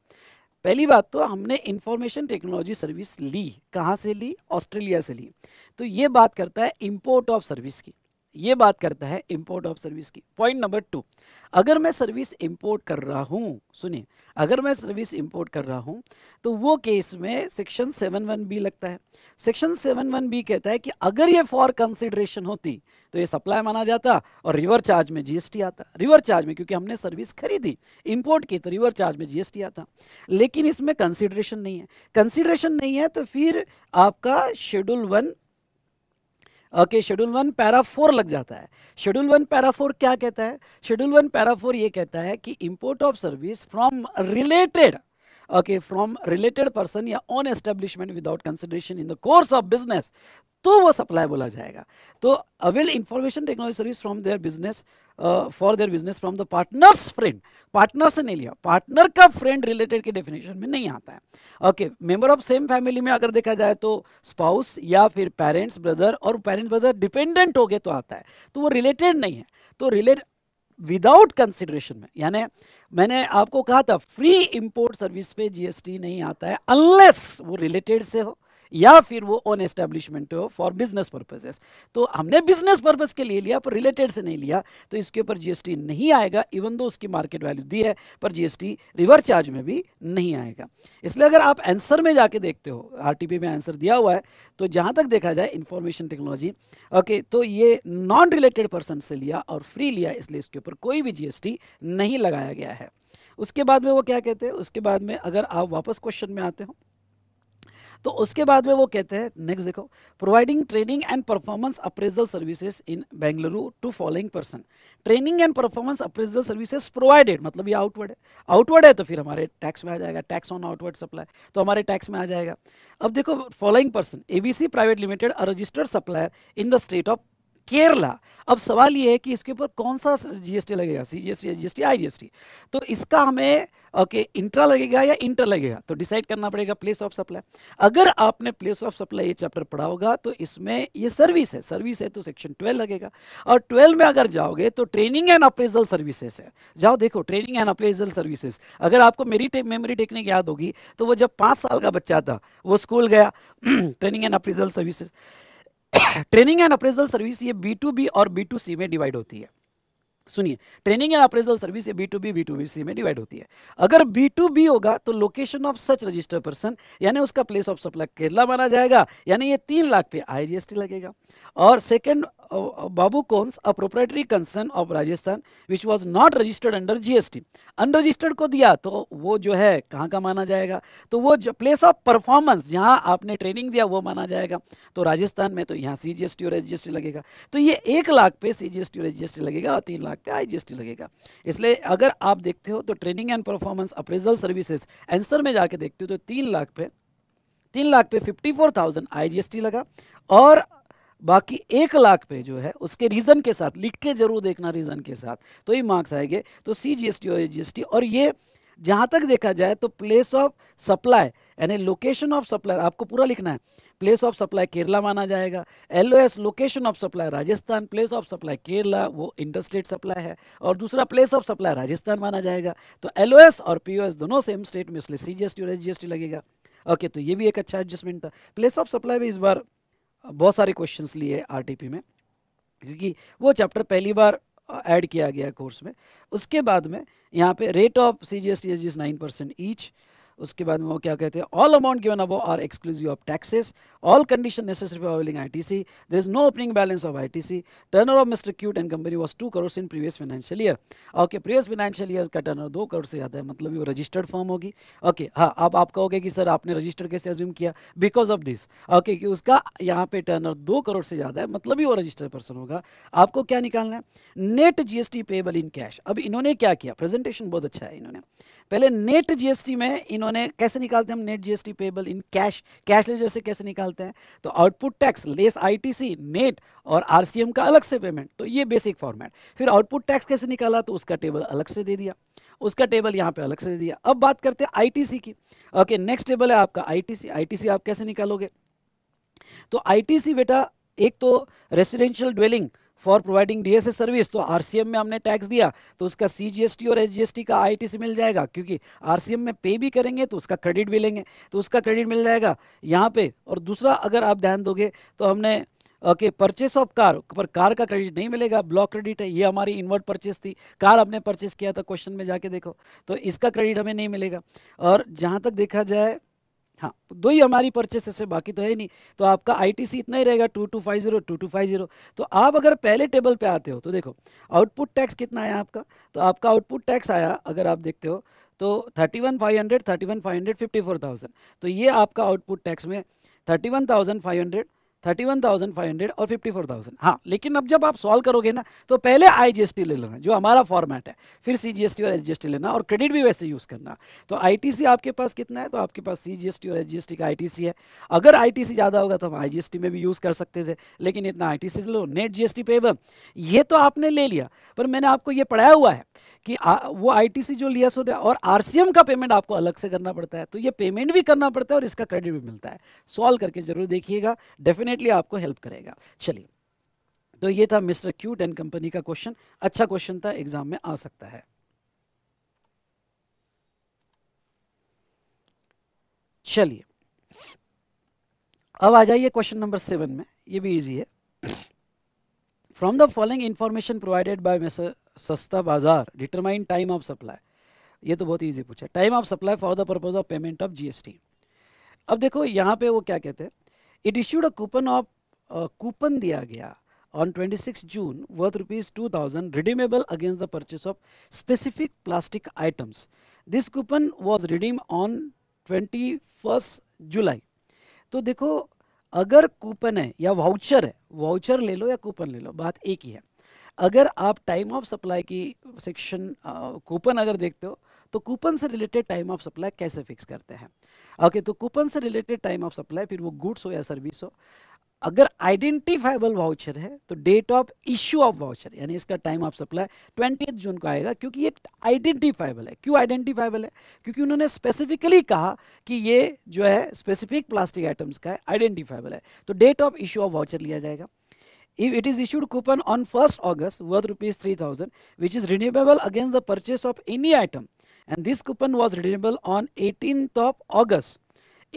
पहली बात तो हमने इंफॉर्मेशन टेक्नोलॉजी सर्विस ली कहाँ से ली ऑस्ट्रेलिया से ली तो ये बात करता है इंपोर्ट ऑफ सर्विस की ये बात करता है इंपोर्ट ऑफ सर्विस की पॉइंट नंबर टू अगर मैं सर्विस इंपोर्ट कर रहा हूँ सुनिए अगर मैं सर्विस इंपोर्ट कर रहा हूँ तो वो केस में सेक्शन सेवन वन बी लगता है सेक्शन सेवन वन बी कहता है कि अगर ये फॉर कंसिडरेशन होती तो ये सप्लाई माना जाता और रिवर चार्ज में जीएसटी आता रिवर चार्ज में क्योंकि हमने सर्विस खरीदी इंपोर्ट की तो रिवर चार्ज में जीएसटी आता लेकिन इसमें कंसिडरेशन नहीं है कंसिडरेशन नहीं है तो फिर आपका schedule one okay schedule one para four लग जाता है शेड्यूल वन पैरा फोर क्या कहता है शेड्यूल वन पैरा फोर ये कहता है कि import of service from related okay from related person या on establishment without consideration in the course of business तो वो सप्लाई बोला जाएगा तो avail information technology service from their business for their business from the partners friend partner से नहीं लिया partner का फ्रेंड रिलेटेड के डेफिनेशन में नहीं आता है okay member of same family में अगर देखा जाए तो स्पाउस या फिर पेरेंट्स ब्रदर और पेरेंट्स ब्रदर डिपेंडेंट हो गए तो आता है तो वो रिलेटेड नहीं है तो रिलेट विदाउट कंसिडरेशन में यानी मैंने आपको कहा था फ्री इंपोर्ट सर्विस पे जीएसटी नहीं आता है अनलेस वो रिलेटेड से हो या फिर वो own establishment for business purposes तो हमने बिजनेस पर्पज के लिए लिया पर रिलेटेड से नहीं लिया तो इसके ऊपर जीएसटी नहीं आएगा इवन दो उसकी मार्केट वैल्यू दी है पर जीएसटी रिवर चार्ज में भी नहीं आएगा इसलिए अगर आप आंसर में जाके देखते हो आर में आंसर दिया हुआ है तो जहाँ तक देखा जाए इंफॉर्मेशन टेक्नोलॉजी ओके तो ये नॉन रिलेटेड पर्सन से लिया और फ्री लिया इसलिए इसके ऊपर कोई भी जीएसटी नहीं लगाया गया है उसके बाद में वो क्या कहते हैं उसके बाद में अगर आप वापस क्वेश्चन में आते हो तो उसके बाद में वो कहते हैं नेक्स्ट देखो providing training and performance appraisal services in Bengaluru to following person training and performance appraisal services provided मतलब ये आउटवर्ड है आउटवर्ड है तो फिर हमारे टैक्स में आ जाएगा टैक्स ऑन आउटवर्ड सप्लाई तो हमारे टैक्स में आ जाएगा अब देखो following person ABC private limited registered supplier in the state of Kerala अब सवाल ये है कि इसके ऊपर कौन सा जीएसटी लगेगा C GST GST I T तो इसका हमें ओके इंट्रा लगेगा या इंटर लगेगा तो डिसाइड करना पड़ेगा प्लेस ऑफ सप्लाई अगर आपने प्लेस ऑफ सप्लाई ये चैप्टर पढ़ा होगा तो इसमें ये सर्विस है सर्विस है तो सेक्शन ट्वेल्व लगेगा और ट्वेल्व में अगर जाओगे तो ट्रेनिंग एंड अप्रेजल सर्विसेज है जाओ देखो ट्रेनिंग एंड अप्रेजल सर्विसेज अगर आपको मेरी टे, मेमोरी टेक्निक याद होगी तो वो जब पाँच साल का बच्चा था वो स्कूल गया training and appraisal services training and appraisal service ये बी टू बी और बी टू सी में डिवाइड होती है सुनिए training and appraisal service B to B B to B C में डिवाइड होती है अगर बी टू बी होगा तो location of such register person यानी उसका प्लेस ऑफ सप्लाई केरला माना जाएगा यानी ये तीन लाख पे आई लगेगा और second Babu cons a proprietary concern of Rajasthan which was not registered under GST unregistered को दिया तो वो जो है कहाँ का माना जाएगा तो वो जो प्लेस ऑफ परफॉर्मेंस जहाँ आपने ट्रेनिंग दिया वो माना जाएगा तो राजस्थान में तो यहाँ सी और एच लगेगा तो ये एक लाख पे सी और एच लगेगा और तीन लगता है आईजीएसटी लगेगा इसलिए अगर आप देखते हो तो training and performance appraisal services answer में जाके देखते हो तो तीन लाख पे तीन लाख पे फिफ्टी फोर थाउजेंड आई लगा और बाकी एक लाख पे जो है उसके रीज़न के साथ लिख के जरूर देखना रीज़न के साथ तो ये मार्क्स आएंगे तो सी जी एस टी और ए जी एस टी और ये जहाँ तक देखा जाए तो प्लेस ऑफ सप्लाई यानी लोकेशन ऑफ सप्लाई आपको पूरा लिखना है प्लेस ऑफ सप्लाई केरला माना जाएगा L location of supply Rajasthan place of supply Kerala वो इंटरस्टेट सप्लाई है और दूसरा प्लेस ऑफ सप्लाई राजस्थान माना जाएगा तो एल और पी दोनों सेम स्टेट में इसलिए सी जी और एस लगेगा ओके तो ये भी एक अच्छा एडजस्टमेंट था प्लेस ऑफ सप्लाई भी इस बार बहुत सारे क्वेश्चन लिए आर में क्योंकि वो चैप्टर पहली बार ऐड किया गया कोर्स में उसके बाद में यहाँ पे rate of C G S T S G is nine percent each उसके बाद में वो क्या कहते हैं ऑल अमाउंट गिवन अब are exclusive of taxes all condition necessary for availing ITC there is no opening balance of ITC turnover of Mister cute and company was two crore in previous financial year okay previous financial year का turnover दो करोड़ से ज्यादा है मतलब वो registered form okay ओके okay, हाँ अब आप कहोगे कि सर आपने रजिस्टर कैसे अज्यूम किया बिकॉज ऑफ दिस ओके कि उसका यहाँ पे ओवर दो करोड़ से ज्यादा है मतलब ही वो रजिस्टर्ड पर्सन होगा आपको क्या निकालना है net GST payable in cash अब इन्होंने क्या किया प्रेजेंटेशन बहुत अच्छा है इन्होंने पहले नेट जीएसटी में इन्होंने कैसे निकालते हैं हम net GST payable in cash cash ledger से कैसे निकालते हैं तो output tax less ITC net और आरसीएम का अलग से पेमेंट तो ये बेसिक फॉर्मेट फिर आउटपुट टैक्स कैसे निकाला तो उसका टेबल अलग से दे दिया उसका टेबल यहाँ पे अलग से दे दिया अब बात करते हैं आईटीसी की ओके नेक्स्ट टेबल है आपका आईटीसी आईटीसी आप कैसे निकालोगे तो आईटीसी बेटा एक तो residential dwelling for providing D service तो आर में हमने टैक्स दिया तो उसका टी और एस का आई से मिल जाएगा क्योंकि आर में पे भी करेंगे तो उसका क्रेडिट भी लेंगे तो उसका क्रेडिट मिल जाएगा यहाँ पे और दूसरा अगर आप ध्यान दोगे तो हमने ओके परचेस ऑफ कार पर कार का क्रेडिट नहीं मिलेगा ब्लॉक क्रेडिट है ये हमारी इन्वर्ट परचेस थी कार हमने परचेस किया था क्वेश्चन में जाके देखो तो इसका क्रेडिट हमें नहीं मिलेगा और जहाँ तक देखा जाए हाँ दो तो ही हमारी परचेसेस है बाकी तो है नहीं तो आपका आईटीसी इतना ही रहेगा two two five zero two two five zero तो आप अगर पहले टेबल पे आते हो तो देखो आउटपुट टैक्स कितना आया आपका तो आपका आउटपुट टैक्स आया अगर आप देखते हो तो thirty one five hundred thirty one five hundred fifty four thousand तो ये आपका आउटपुट टैक्स में thirty one thousand five hundred thirty one thousand five hundred और फिफ्टी फोर थाउजेंड हाँ लेकिन अब जब आप सॉल्व करोगे ना तो पहले आई जी एस टी ले लेना जो हमारा फॉर्मेट है फिर सी जी एस टी और एस जी एस टी लेना और क्रेडिट भी वैसे यूज़ करना तो आई टी सी आपके पास कितना है तो आपके पास सी जी एस टी और एस जी एस टी का आई टी सी है अगर आई टी सी ज़्यादा होगा तो हम आई जी एस टी में भी यूज़ कर सकते थे लेकिन इतना आई टी सी लो net G S T payable ये तो आपने ले लिया पर मैंने आपको ये पढ़ाया हुआ है कि आ, वो आईटीसी जो लिया सो और आरसीएम का पेमेंट आपको अलग से करना पड़ता है तो ये पेमेंट भी करना पड़ता है और इसका क्रेडिट भी मिलता है सॉल्व करके जरूर देखिएगा डेफिनेटली आपको हेल्प करेगा चलिए तो ये था मिस्टर क्यू टेन कंपनी का क्वेश्चन अच्छा क्वेश्चन था एग्जाम में आ सकता है चलिए अब आ जाइए क्वेश्चन नंबर सेवन में ये भी इजी है from the following information provided by mr सस्ता बाजार डिटरमाइन टाइम ऑफ सप्लाई ये तो बहुत ईजी पूछा time of supply for the purpose of payment of GST अब देखो यहाँ पे वो क्या कहते हैं it issued a coupon of coupon दिया गया on 26 June worth rupees two thousand redeemable against the purchase of specific plastic items this coupon was redeem on 21 July तो देखो अगर कूपन है या वाउचर है वाउचर ले लो या कूपन ले लो बात एक ही है अगर आप टाइम ऑफ सप्लाई की सेक्शन कूपन अगर देखते हो तो कूपन से रिलेटेड टाइम ऑफ सप्लाई कैसे फिक्स करते हैं ओके okay, तो कूपन से रिलेटेड टाइम ऑफ सप्लाई फिर वो गुड्स हो या सर्विस हो अगर आइडेंटिफाइबल वाउचर है तो date of issue of voucher यानी इसका time of supply twenty June को आएगा क्योंकि ये आइडेंटिफाइबल है क्यों आइडेंटिफाइबल है क्योंकि उन्होंने स्पेसिफिकली कहा कि ये जो है स्पेसिफिक प्लास्टिक आइटम्स का है आइडेंटिफाइबल है तो date of issue of voucher लिया जाएगा if it is issued coupon on first August worth rupees three thousand which is renewable against the purchase of any item and this coupon was renewable on eighteen of August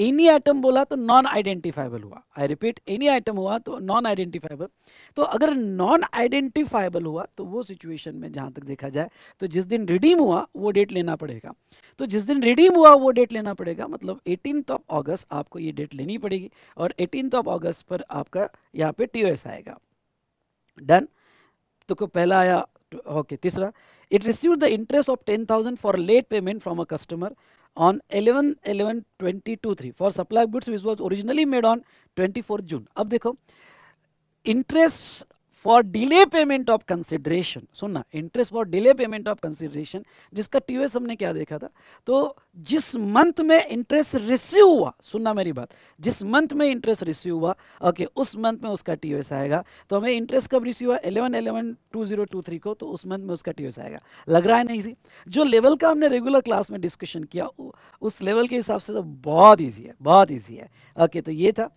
any item बोला तो non identifiable हुआ I repeat any item हुआ तो non identifiable तो अगर non identifiable हुआ तो वो सिचुएशन में जहां तक देखा जाए तो जिस दिन रिडीम हुआ वो डेट लेना पड़ेगा तो जिस दिन रिडीम हुआ वो डेट लेना पड़ेगा मतलब एटीन ऑफ ऑगस्ट आपको ये डेट लेनी पड़ेगी और एटीन ऑफ ऑगस्ट पर आपका यहाँ पे टी आएगा डन तो पहला आया ओके तीसरा it receive the interest of ten thousand for late payment from a customer on 11 11 2023 for supply goods which was originally made on 24 June. अब देखो interest for delay payment of consideration सुनना interest for delay payment of consideration जिसका TVS हमने क्या देखा था तो जिस मंथ में इंटरेस्ट रिसीव हुआ सुनना मेरी बात जिस मंथ में इंटरेस्ट रिसीव हुआ ओके okay, उस मंथ में उसका टीवीएस आएगा तो हमें इंटरेस्ट कब रिसीव हुआ eleven eleven two zero two three को तो उस मंथ में उसका टीवीएस आएगा लग रहा है नहीं इजी जो लेवल का हमने रेगुलर क्लास में डिस्कशन किया उस लेवल के हिसाब से तो बहुत ईजी है बहुत ईजी है ओके okay, तो ये था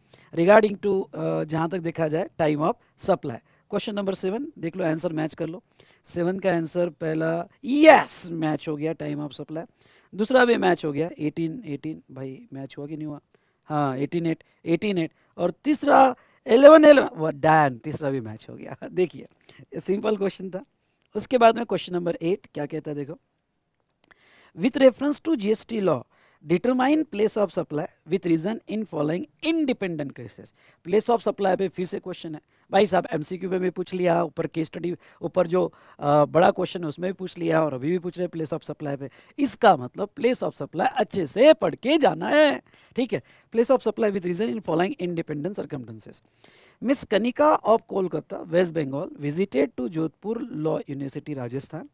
रिगार्डिंग टू जहाँ तक देखा जाए time of supply question number seven देख लो आंसर मैच कर लो सेवन का आंसर पहला यस मैच हो गया टाइम ऑफ सप्लाई दूसरा भी मैच हो गया एटीन एटीन भाई मैच हुआ कि नहीं हुआ हाँ एटीन एट एटीन एट और तीसरा एलेवन एलेवन डैन तीसरा भी मैच हो गया देखिए सिंपल क्वेश्चन था उसके बाद में क्वेश्चन नंबर एट क्या कहता है देखो with reference to GST law determine place of supply with reason in following independent cases place of supply पे फिर से क्वेश्चन है भाई साहब एमसीक्यू में भी पूछ लिया ऊपर केस स्टडी ऊपर जो आ, बड़ा क्वेश्चन है उसमें भी पूछ लिया और अभी भी पूछ रहे हैं प्लेस ऑफ सप्लाई पे इसका मतलब प्लेस ऑफ सप्लाई अच्छे से पढ़ के जाना है ठीक है place of supply with reason in following independent circumstances Miss Kanika of Kolkata West Bengal visited to Jodhpur law university Rajasthan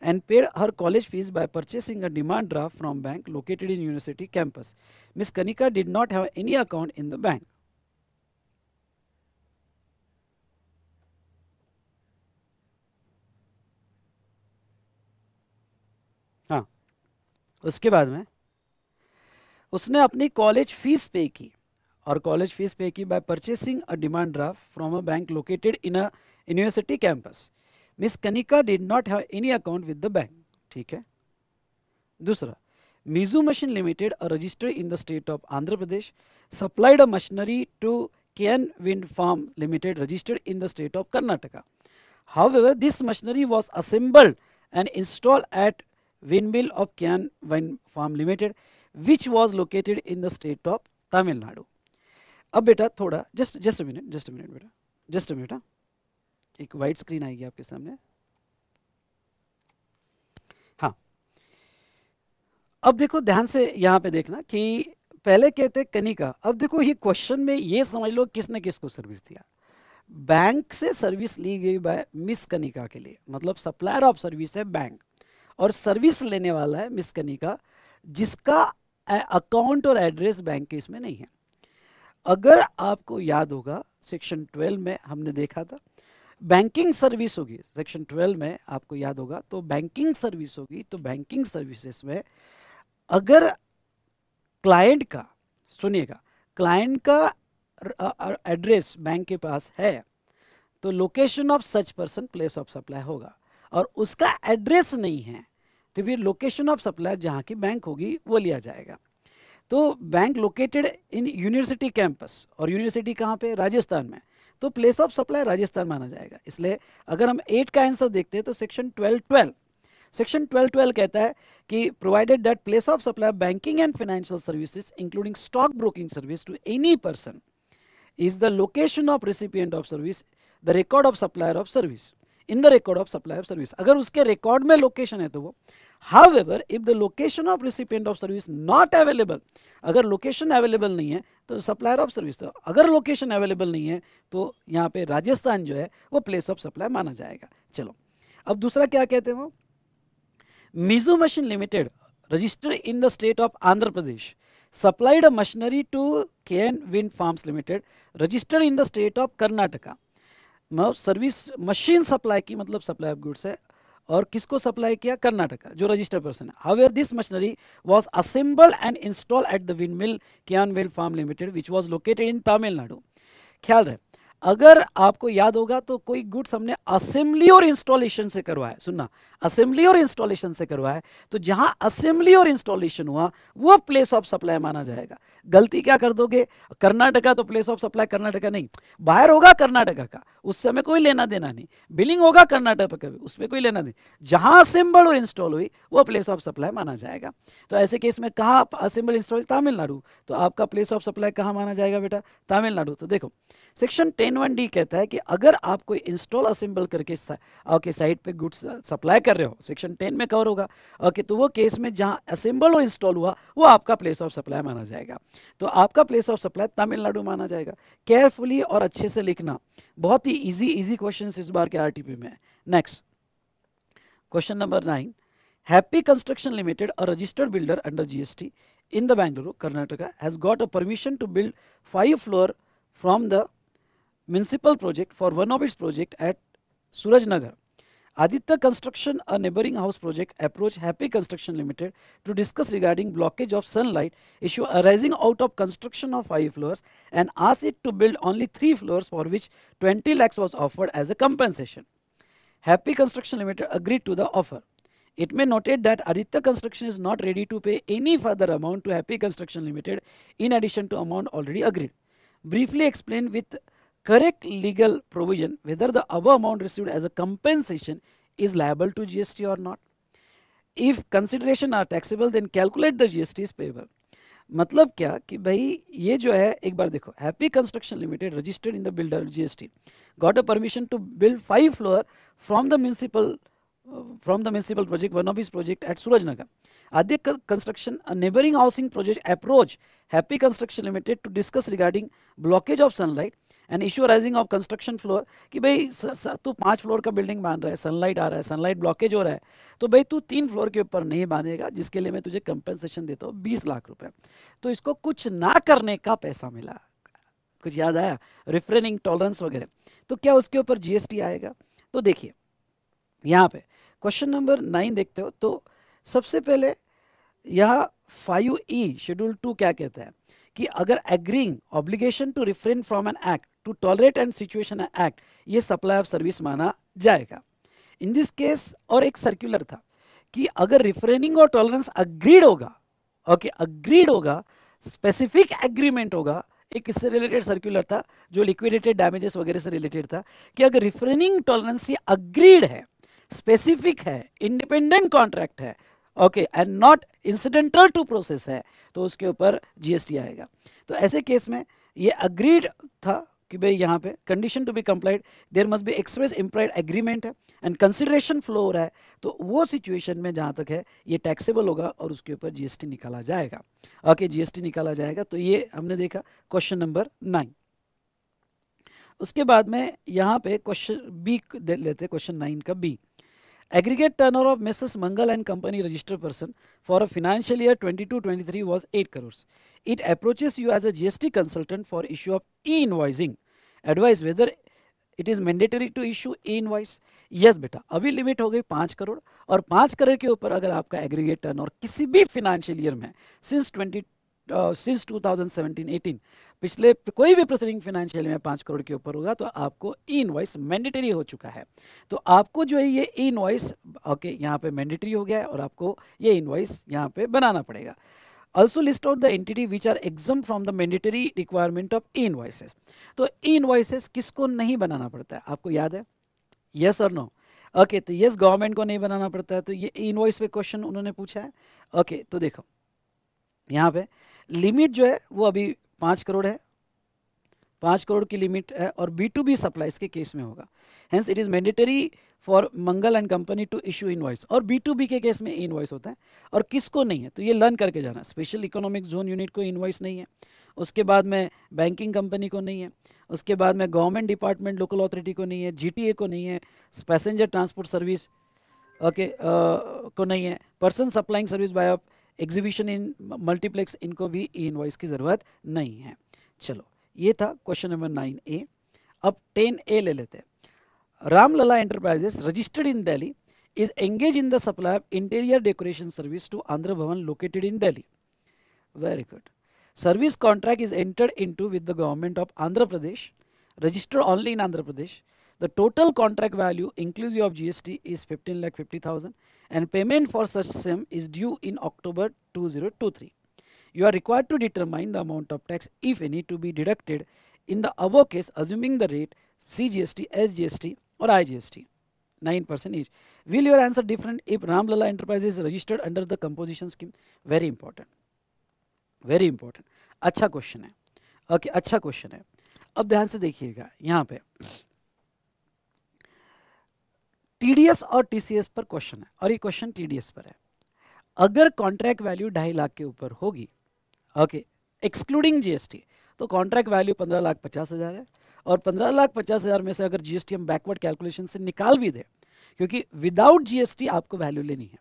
and paid her college fees by purchasing a demand draft from bank located in university campus. Miss Kanika did not have any account in the bank. हाँ उसके बाद में उसने अपनी college fee pay की और college fee pay की by purchasing a demand draft from a bank located in a university campus Miss Kanika did not have any account with the bank ठीक है दूसरा Mizu machine limited a registered in the state of Andhra Pradesh supplied a machinery to Ken wind farm limited registered in the state of Karnataka however this machinery was assembled and install at wind mill of Ken wind farm limited which was located in the state of Tamil Nadu अब बेटा थोड़ा just just minute just minute बेटा just minute हाँ एक white screen आएगी आपके सामने हाँ अब देखो ध्यान से यहां पे देखना कि पहले कहते कनिका अब देखो ये क्वेश्चन में ये समझ लो किसने किसको सर्विस दिया बैंक से सर्विस ली गई बाय मिस कनिका के लिए मतलब सप्लायर ऑफ सर्विस है बैंक और सर्विस लेने वाला है मिस कनिका जिसका अकाउंट और एड्रेस बैंक के इसमें नहीं है अगर आपको याद होगा सेक्शन 12 में हमने देखा था बैंकिंग सर्विस होगी सेक्शन ट्वेल्व में आपको याद होगा तो बैंकिंग सर्विस होगी तो बैंकिंग सर्विसेज में अगर क्लाइंट का सुनिएगा क्लाइंट का एड्रेस बैंक के पास है तो location of such person place of supply होगा और उसका एड्रेस नहीं है तो फिर लोकेशन ऑफ सप्लायर जहाँ की बैंक होगी वो लिया जाएगा तो bank located in university campus और यूनिवर्सिटी कहाँ पे राजस्थान में तो प्लेस ऑफ सप्लाई राजस्थान माना जाएगा इसलिए अगर हम एट का आंसर देखते हैं तो section twelve twelve section twelve twelve कहता है कि provided that place of supply banking and financial services including stock broking service to any person is the location of recipient of service the record of supplier of service in the record of supply of service अगर उसके record में location है तो वो However, if the location of recipient of service not available, अगर location available नहीं है तो supplier of service तो अगर location available नहीं है तो यहाँ पे राजस्थान जो है वो place of supply माना जाएगा चलो अब दूसरा क्या कहते हैं वो Mizo machine limited registered in the state of Andhra Pradesh supplied machinery to K N wind farms limited registered in the state of Karnataka service machine supply की मतलब सप्लाई ऑफ गुड्स है और किसको सप्लाई किया कर्नाटका जो रजिस्टर पर्सन है however this machinery was assemble and install at the wind mill well farm limited which was located in Tamil Nadu ख्याल रहे अगर आपको याद होगा तो कोई गुड्स हमने असेंबली और इंस्टॉलेशन से करवाया सुनना असेंबली और इंस्टॉलेशन से करवाया तो जहां असेंबली और इंस्टॉलेशन हुआ वो प्लेस ऑफ सप्लाई माना जाएगा गलती क्या कर दोगे कर्नाटका तो प्लेस ऑफ सप्लाई कर्नाटका नहीं बाहर होगा कर्नाटका का उस समय कोई लेना देना नहीं बिलिंग होगा कर्नाटक का भी उसमें कोई लेना देना जहां असेंबल और इंस्टॉल हुई वो प्लेस ऑफ सप्लाई माना जाएगा तो ऐसे केस में कहा असेंबल इंस्टॉल तमिलनाडु तो आपका प्लेस ऑफ सप्लाई कहां माना जाएगा बेटा तमिलनाडु तो देखो section ten N one D कहता है कि अगर आप कोई इंस्टॉल असेंबल करके ओके साइट पे गुड्स सप्लाई uh, कर रहे हो सेक्शन टेन में कवर होगा ओके तो वो केस में जहाँ असेंबल हो इंस्टॉल हुआ वो आपका प्लेस ऑफ सप्लाई माना जाएगा तो आपका प्लेस ऑफ सप्लाई तमिलनाडु माना जाएगा केयरफुली और अच्छे से लिखना बहुत ही ईजी ईजी क्वेश्चन इस बार के आर में है next question number nine happy construction limited और registered builder under GST in the Bengaluru Karnataka has got a permission to build five floor from the municipal project for one of its project at Surajnagar. Aditya Construction, a neighboring house project, approached Happy Construction Limited to discuss regarding blockage of sunlight issue arising out of construction of five floors and asked it to build only three floors for which 20 lakhs was offered as a compensation. Happy Construction Limited agreed to the offer. It may noted that Aditya Construction is not ready to pay any further amount to Happy Construction Limited in addition to amount already agreed. Briefly explained with correct legal provision whether the above amount received as a compensation is liable to GST or not. If consideration are taxable then calculate the GST is payable. मतलब क्या कि भाई ये जो है एक बार देखो happy construction limited registered in the builder GST got a permission to build five floor from the municipal from the municipal project, one of his project at Surajnagar. Adya Construction, a neighboring housing project approach Happy Construction Limited to discuss regarding blockage of sunlight an issue rising of construction floor कि भाई तू पाँच floor का building बांध रहा है sunlight आ रहा है सनलाइट ब्लॉकेज हो रहा है तो भाई तू तीन फ्लोर के ऊपर नहीं बांधेगा जिसके लिए मैं तुझे कंपनसेशन देता हूँ बीस लाख रुपए तो इसको कुछ ना करने का पैसा मिला कुछ याद आया रिफ्रेनिंग टॉलरेंस वगैरह तो क्या उसके ऊपर जीएसटी आएगा तो देखिए यहाँ पे क्वेश्चन नंबर नाइन देखते हो तो सबसे पहले यहाँ फाइव ई शेड्यूल टू क्या कहता है कि अगर agreeing obligation to refrain from an act to tolerate and situation act ये सप्लाई ऑफ सर्विस माना जाएगा इन दिस केस और एक सर्कुलर था कि अगर रिफ्रेनिंग और टॉलरेंस अग्रीड होगा ओके अग्रीड होगा स्पेसिफिक एग्रीमेंट होगा एक इससे रिलेटेड सर्कुलर था जो लिक्विडेटेड डैमेजेस वगैरह से रिलेटेड था कि अगर रिफ्रेनिंग टॉलरेंस ये अग्रीड है स्पेसिफिक है इंडिपेंडेंट कॉन्ट्रैक्ट है okay and not incidental to process है तो उसके ऊपर जीएसटी आएगा तो ऐसे केस में ये अग्रीड था कि भाई यहाँ पे condition to be complied there must be express implied agreement है एंड कंसिडरेशन फ्लो हो रहा है तो वो सिचुएशन में जहाँ तक है ये टैक्सेबल होगा और उसके ऊपर जीएसटी निकाला जाएगा ओके जीएसटी निकाला जाएगा तो ये हमने देखा क्वेश्चन नंबर नाइन उसके बाद में यहाँ पे क्वेश्चन बी लेते क्वेश्चन नाइन का B Aggregate turnover of Mrs. Mangal and company registered person for a financial year 22-23 was 8 crores. It approaches you as a GST consultant for issue of e-invoicing. Advise whether it is mandatory to issue e invoice yes बेटा अभी limit हो गई पाँच करोड़ और पाँच करोड़ के ऊपर अगर आपका एग्रीगेट टर्न और किसी भी फाइनेंशियल ईयर में सिंस ट्वेंटी सिंस uh, 2017-18 पिछले कोई भी प्रोसीडिंग फाइनेंशियल में पाँच करोड़ के ऊपर होगा तो आपको ई इनवाइस मैंडेटरी हो चुका है तो आपको जो है ये ई इनवाइस ओके यहाँ पे मैंडेटरी हो गया है और आपको ये इनवाइस यहाँ पे बनाना पड़ेगा also list out the entity which are exempt from the mandatory requirement of E invoices तो ई invoices किसको नहीं बनाना पड़ता है आपको याद है yes और नो ओके तो यस गवर्नमेंट को नहीं बनाना पड़ता है तो ये इनवाइस पे क्वेश्चन उन्होंने पूछा है ओके okay, तो देखो यहाँ पे लिमिट जो है वो अभी पाँच करोड़ है पाँच करोड़ की लिमिट है और बी टू बी सप्लाई इसके केस में होगा hence it is mandatory for Mangal and company to issue invoice और बी टू बी के केस में इनवॉइस होता है और किसको नहीं है तो ये लर्न करके जाना स्पेशल इकोनॉमिक जोन यूनिट को वॉइस नहीं है उसके बाद में बैंकिंग कंपनी को नहीं है उसके बाद में गवर्नमेंट डिपार्टमेंट लोकल अथॉरिटी को नहीं है जी को नहीं है पैसेंजर ट्रांसपोर्ट सर्विस ओके को नहीं है person supplying service by exhibition in multiplex इनको भी ई इन्वाइस की ज़रूरत नहीं है चलो ये था क्वेश्चन नंबर नाइन ए अब टेन ए ले लेते हैं Ramlala enterprises registered in Delhi is engage in the supply of interior decoration service to Andhra Bhavan located in Delhi very good service contract is entered in to with the government of Andhra Pradesh registered only in Andhra Pradesh the total contract value inclusive of G S T is fifteen lakh fifty thousand and payment for such sum is due in October 2023. You are required to determine the amount of tax, if any, to be deducted in the above case assuming the rate CGST, SGST or IGST. 9% each. Will your answer different if Ramlala Enterprise is registered under the composition scheme? Very important. Very important. अच्छा question है okay, अच्छा question है अब ध्यान से देखिएगा यहाँ पे टीडीएस और टीसीएस पर क्वेश्चन है और ये क्वेश्चन टीडीएस पर है अगर कॉन्ट्रैक्ट वैल्यू ढाई लाख के ऊपर होगी ओके एक्सक्लूडिंग जीएसटी तो कॉन्ट्रैक्ट वैल्यू पंद्रह लाख पचास हज़ार है और पंद्रह लाख पचास हज़ार में से अगर जीएसटी हम बैकवर्ड कैलकुलेशन से निकाल भी दें क्योंकि विदाउट जीएसटी आपको वैल्यू लेनी है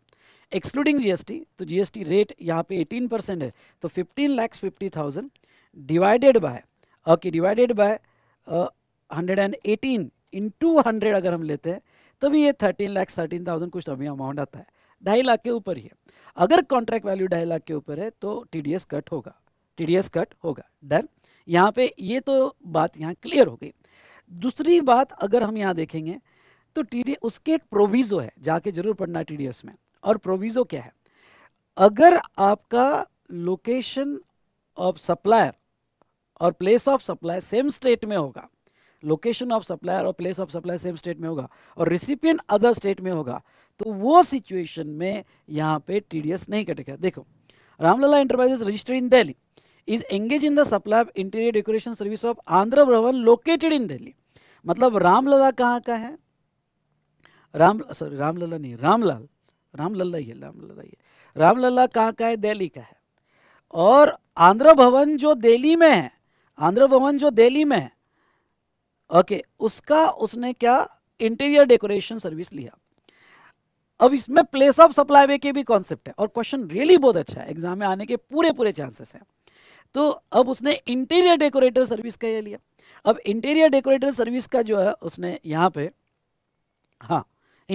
एक्सक्लूडिंग जीएसटी तो जीएसटी रेट यहाँ पे 18 परसेंट है तो 15 lakhs fifty thousand divided by okay divided by 118 into hundred अगर हम लेते हैं तभी ये थर्टीन लैख थर्टीन थाउजेंड कुछ अभी अमाउंट आता है ढाई लाख के ऊपर ही है अगर कॉन्ट्रैक्ट वैल्यू ढाई लाख के ऊपर है तो टी कट होगा टी कट होगा डन यहाँ पे ये तो बात यहाँ क्लियर हो गई दूसरी बात अगर हम यहाँ देखेंगे तो टी उसके एक प्रोविज़ो है जाके जरूर पढ़ना टी में और प्रोविज़ो क्या है अगर आपका लोकेशन ऑफ सप्लायर और place of supplier same state में होगा लोकेशन ऑफ सप्लायर और place of supply same state में होगा और रिसिपियन अदर स्टेट में होगा तो वो सिचुएशन में यहाँ पे टीडीएस नहीं कटेगा देखो Ramlala enterprises register in Delhi is engage in the supply of interior decoration service of Andhra Bhavan located in Delhi मतलब रामलला कहाँ का है राम सॉरी रामलला नहीं रामलाल रामलला ही है रामलला ही रामलला कहाँ का है दिल्ली का है और आंध्र भवन जो दिल्ली में है आंध्र भवन जो दिल्ली में है ओके उसका उसने क्या इंटीरियर डेकोरेशन सर्विस लिया अब इसमें प्लेस ऑफ सप्लाई वे के भी कॉन्सेप्ट है और क्वेश्चन रियली बहुत अच्छा है एग्जाम में आने के पूरे पूरे चांसेस हैं तो अब उसने इंटीरियर डेकोरेटर सर्विस का ये लिया अब इंटीरियर डेकोरेटर सर्विस का जो है उसने यहाँ पे हाँ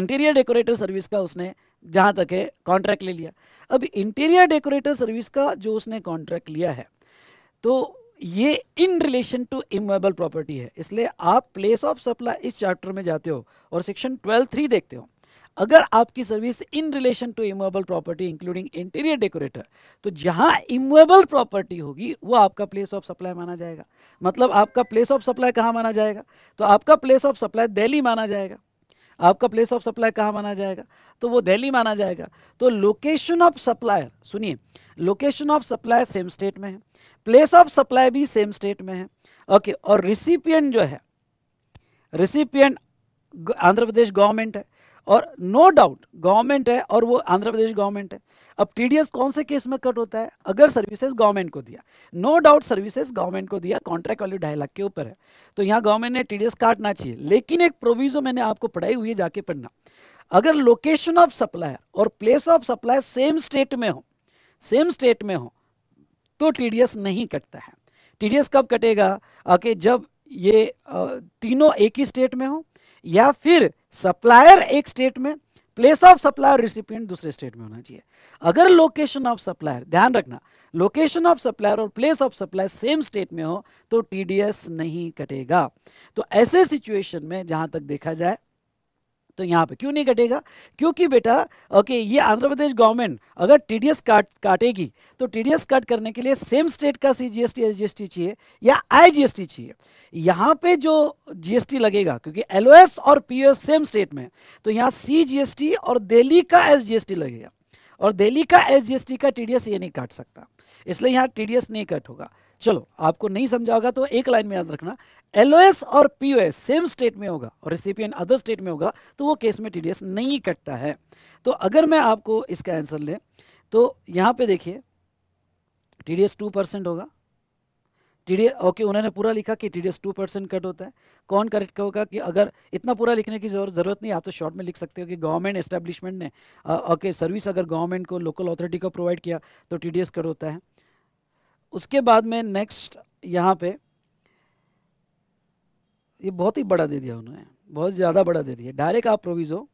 इंटीरियर डेकोरेटर सर्विस का उसने जहाँ तक है कॉन्ट्रैक्ट ले लिया अब इंटीरियर डेकोरेटर सर्विस का जो उसने कॉन्ट्रैक्ट लिया है तो ये in relation to immovable property है इसलिए आप प्लेस ऑफ सप्लाई इस चैप्टर में जाते हो और सेक्शन ट्वेल्व थ्री देखते हो अगर आपकी service in relation to immovable property including interior decorator तो जहां इमोबल प्रॉपर्टी होगी वो आपका प्लेस ऑफ सप्लाई माना जाएगा मतलब आपका प्लेस ऑफ सप्लाई कहाँ माना जाएगा तो आपका प्लेस ऑफ सप्लाई दिल्ली माना जाएगा आपका प्लेस ऑफ सप्लाई कहाँ माना जाएगा तो वो दिल्ली माना जाएगा तो लोकेशन ऑफ सप्लायर सुनिए location of supplier same state में है प्लेस ऑफ सप्लाई भी सेम स्टेट में है ओके okay, और रिसिपियंट जो है रिसिपियंट आंध्र प्रदेश गवर्नमेंट है और नो डाउट गवर्नमेंट है और वो आंध्र प्रदेश गवर्नमेंट है अब टीडीएस कौन से केस में कट होता है अगर सर्विसेज गवर्नमेंट को दिया नो डाउट सर्विसेज गवर्नमेंट को दिया कॉन्ट्रैक्ट वैल्यू ढाई लाख के ऊपर है तो यहाँ गवर्नमेंट ने टीडीएस काटना चाहिए लेकिन एक प्रोविजो मैंने आपको पढ़ाई हुई जाके पढ़ना अगर लोकेशन ऑफ सप्लायर और place of supplier same state में हो सेम स्टेट में हो तो टीडीएस नहीं कटता है टीडीएस कब कटेगा आके जब ये तीनों एक ही स्टेट में हो या फिर सप्लायर एक स्टेट में प्लेस ऑफ सप्लायर रिसिपियंट दूसरे स्टेट में होना चाहिए अगर लोकेशन ऑफ सप्लायर ध्यान रखना लोकेशन ऑफ सप्लायर और place of supplier same state में हो तो टीडीएस नहीं कटेगा तो ऐसे सिचुएशन में जहां तक देखा जाए तो यहाँ पे क्यों नहीं कटेगा क्योंकि बेटा ओके ये आंध्र प्रदेश गवर्नमेंट अगर टीडीएस काट काटेगी तो टी डी कट करने के लिए सेम स्टेट का C G S T S G S T चाहिए या आई जी एस टी चाहिए यहाँ पे जो जी एस टी लगेगा क्योंकि एल ओ एस और P O S same state में तो यहाँ सी जी एस टी और दिल्ली का एस जी एस टी लगेगा और दिल्ली का एस जी एस टी का टी डी एस ये नहीं काट सकता इसलिए यहाँ टी डी एस नहीं कट होगा चलो आपको नहीं समझा होगा तो एक लाइन में याद रखना एलओएस और पीओएस सेम स्टेट में होगा और रिसिपियन अदर स्टेट में होगा तो वो केस में टीडीएस नहीं कटता है तो अगर मैं आपको इसका आंसर लें तो यहाँ पे देखिए टीडीएस टू परसेंट होगा टीडीएस ओके उन्होंने पूरा लिखा कि टीडीएस टू परसेंट कट होता है कौन करेक्ट होगा कि अगर इतना पूरा लिखने की ज़रूरत नहीं आप तो शॉर्ट में लिख सकते हो कि गवर्नमेंट एस्टेब्लिशमेंट ने ओके सर्विस अगर गवर्नमेंट को लोकल अथॉरिटी को प्रोवाइड किया तो टीडीएस कट होता है उसके बाद में नेक्स्ट यहाँ पे ये बहुत ही बड़ा दे दिया उन्होंने बहुत ज़्यादा बड़ा दे दिया डायरेक्ट आप प्रोविज़ो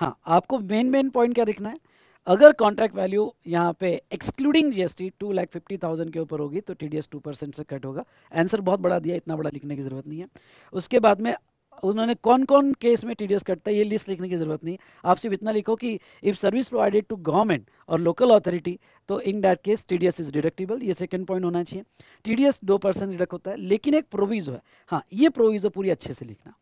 हाँ आपको मेन मेन पॉइंट क्या दिखना है अगर कॉन्ट्रैक्ट वैल्यू यहाँ पे excluding GST two lakh fifty thousand के ऊपर होगी तो टीडीएस टू परसेंट से कट होगा आंसर बहुत बड़ा दिया इतना बड़ा लिखने की जरूरत नहीं है उसके बाद में उन्होंने कौन कौन केस में टी कटता है ये लिस्ट लिखने की ज़रूरत नहीं आप सिर्फ इतना लिखो कि if service provided to government और लोकल अथॉरिटी तो in that case T is deductible ये सेकेंड पॉइंट होना चाहिए टी डी दो परसेंट डिडक्ट होता है लेकिन एक प्रोविज़ो है हाँ ये प्रोविज़ो पूरी अच्छे से लिखना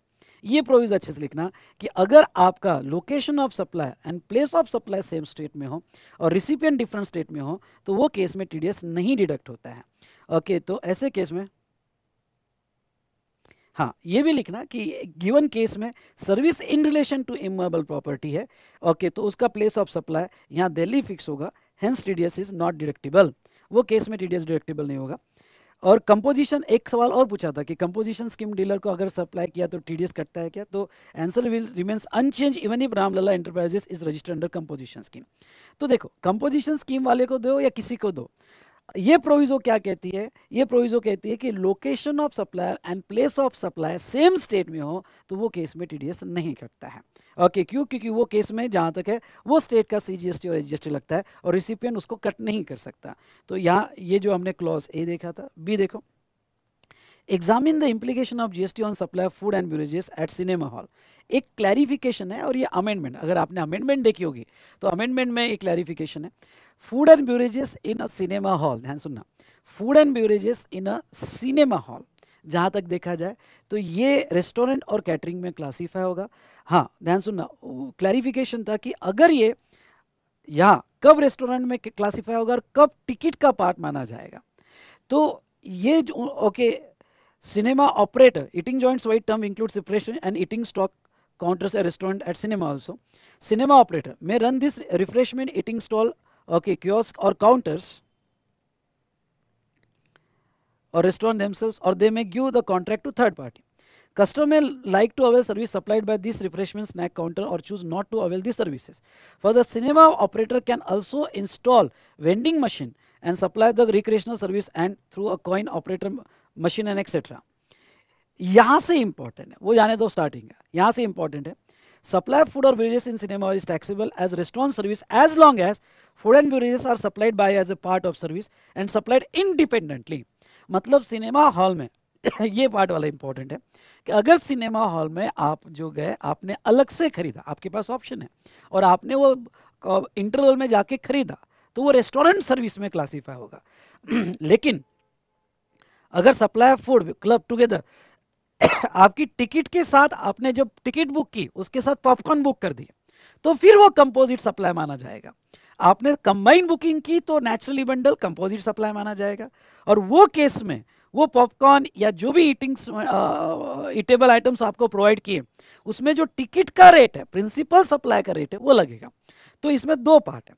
ये प्रोविज़ अच्छे से लिखना कि अगर आपका location of supply and place of supply same state में हो और रिसिपियन डिफरेंट स्टेट में हो तो वो केस में टी नहीं डिडक्ट होता है ओके तो ऐसे केस में हाँ ये भी लिखना कि गिवन केस में service in relation to immovable property है ओके तो उसका प्लेस ऑफ सप्लाई यहाँ दिल्ली फिक्स होगा hence T is not deductible वो केस में टी डिडक्टिबल नहीं होगा और कंपोजिशन एक सवाल और पूछा था कि कंपोजिशन स्कीम डीलर को अगर सप्लाई किया तो टी कटता है क्या तो answer will remains unchange even if Ramlala enterprises is registered under composition scheme तो देखो कंपोजिशन स्कीम वाले को दो या किसी को दो ये प्रोविजो क्या कहती है ये प्रोविजो कहती है कि location of supplier and place of supplier same state में हो तो वो केस में टीडीएस नहीं कटता है ओके okay, क्यों क्योंकि वो केस में जहां तक है वो स्टेट का सीजीएसटी और एचजीएसटी लगता है और रिसिपियन उसको कट नहीं कर सकता तो यहाँ ये जो हमने क्लॉज ए देखा था बी देखो examine the implication of GST on supply food and beverages at cinema hall एक क्लैरिफिकेशन है और ये अमेंडमेंट अगर आपने अमेंडमेंट देखी होगी तो अमेंडमेंट में एक क्लैरिफिकेशन है food and beverages in a cinema hall ध्यान सुनना food and beverages in a cinema hall जहाँ तक देखा जाए तो ये रेस्टोरेंट और कैटरिंग में क्लासीफाई होगा हाँ ध्यान सुनना क्लैरिफिकेशन था कि अगर ये यहाँ कब रेस्टोरेंट में क्लासीफाई होगा और कब टिकट का पार्ट माना जाएगा तो ये okay cinema operator eating joints white term include separation and eating stock counters a restaurant at cinema also cinema operator may run this refreshment eating stall okay kiosks or counters or restaurant themselves or they may give the contract to third party. Customer may like to avail service supplied by this refreshment snack counter or choose not to avail these services. For the cinema operator can also install vending machine and supply the recreational service and through a coin operator machine and etc. यहाँ से important है वो जाने दो starting है यहाँ से important है Supply of food or beverages in cinema is taxable as restaurant service as long as food and beverages are supplied by as a part of service and supplied independently. मतलब cinema hall में ये part वाला important है कि अगर cinema hall में आप जो गए आपने अलग से खरीदा आपके पास ऑप्शन है और आपने वो इंटरवल में जाके खरीदा तो वो रेस्टोरेंट सर्विस में क्लासीफाई होगा लेकिन अगर supply of food club together आपकी टिकट के साथ आपने जो टिकट बुक की उसके साथ पॉपकॉर्न बुक कर दिया तो फिर वो कंपोजिट सप्लाई माना जाएगा आपने कंबाइन बुकिंग की तो नेचुरली बंडल कंपोजिट सप्लाई माना जाएगा और वो केस में वो पॉपकॉर्न या जो भी ईटिंग्स ईटेबल आइटम्स आपको प्रोवाइड किए उसमें जो टिकट का रेट है प्रिंसिपल सप्लाई का रेट है वो लगेगा तो इसमें दो पार्ट है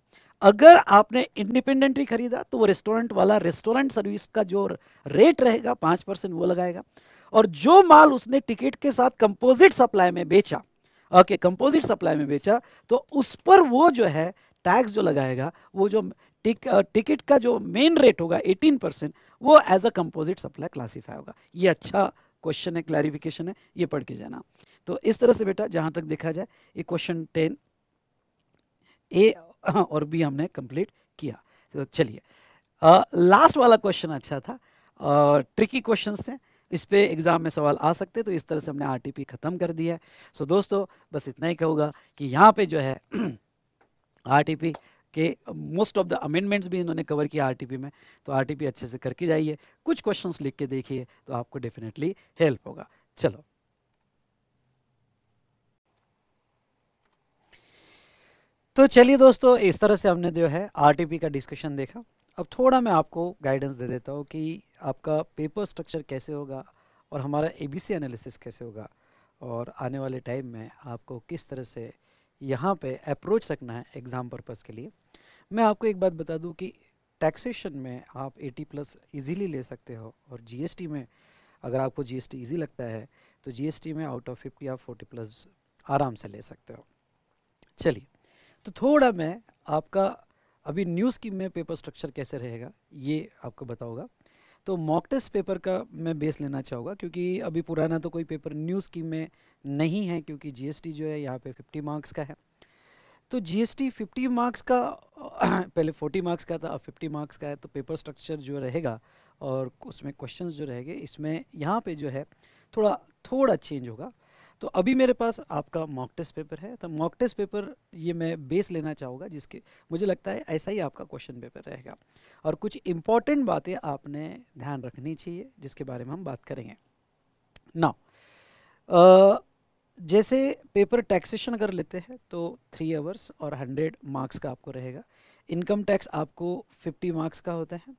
अगर आपने इंडिपेंडेंटली खरीदा तो वो रेस्टोरेंट वाला रेस्टोरेंट सर्विस का जो रेट रहेगा पाँच परसेंट वो लगाएगा और जो माल उसने टिकट के साथ कंपोजिट सप्लाई में बेचा ओके कंपोजिट सप्लाई में बेचा तो उस पर वो जो है टैक्स जो लगाएगा वो जो टिक टिकट का जो मेन रेट होगा 18 परसेंट वो as a composite supply classify होगा ये अच्छा क्वेश्चन है क्लैरिफिकेशन है ये पढ़ के जाना तो इस तरह से बेटा जहाँ तक देखा जाए ये क्वेश्चन टेन ए और बी हमने कंप्लीट किया तो चलिए लास्ट वाला क्वेश्चन अच्छा था ट्रिकी क्वेश्चन थे इस पर एग्ज़ाम में सवाल आ सकते तो इस तरह से हमने आर ख़त्म कर दिया है सो दोस्तों बस इतना ही कहूँगा कि यहाँ पर जो है आर के मोस्ट ऑफ द अमेंडमेंट्स भी इन्होंने कवर किया आरटीपी में तो आरटीपी अच्छे से करके जाइए कुछ क्वेश्चंस लिख के देखिए तो आपको डेफिनेटली हेल्प होगा चलो तो चलिए दोस्तों इस तरह से हमने जो है आरटीपी का डिस्कशन देखा अब थोड़ा मैं आपको गाइडेंस दे देता हूँ कि आपका पेपर स्ट्रक्चर कैसे होगा और हमारा सी एनालिसिस कैसे होगा और आने वाले टाइम में आपको किस तरह से यहाँ पे अप्रोच रखना है एग्ज़ाम पर्पस के लिए मैं आपको एक बात बता दूँ कि टैक्सेशन में आप 80 प्लस इजीली ले सकते हो और जीएसटी में अगर आपको जीएसटी इजी लगता है तो जीएसटी में आउट ऑफ 50 आप 40 प्लस आराम से ले सकते हो चलिए तो थोड़ा मैं आपका अभी न्यू स्कीम में पेपर स्ट्रक्चर कैसे रहेगा ये आपको बताऊँगा तो मॉक टेस्ट पेपर का मैं बेस लेना चाहूँगा क्योंकि अभी पुराना तो कोई पेपर न्यू स्कीम में नहीं है क्योंकि जीएसटी जो है यहाँ पे 50 मार्क्स का है तो जीएसटी 50 मार्क्स का पहले 40 मार्क्स का था अब 50 मार्क्स का है तो पेपर स्ट्रक्चर जो रहेगा और उसमें क्वेश्चन जो रहेंगे इसमें यहाँ पर जो है थोड़ा थोड़ा चेंज होगा तो अभी मेरे पास आपका मॉक टेस्ट पेपर है तो मॉक टेस्ट पेपर ये मैं बेस लेना चाहूँगा जिसके मुझे लगता है ऐसा ही आपका क्वेश्चन पेपर रहेगा और कुछ इम्पॉर्टेंट बातें आपने ध्यान रखनी चाहिए जिसके बारे में हम बात करेंगे नाउ जैसे पेपर टैक्सेशन अगर लेते हैं तो थ्री आवर्स और हंड्रेड मार्क्स का आपको रहेगा इनकम टैक्स आपको फिफ्टी मार्क्स का होता है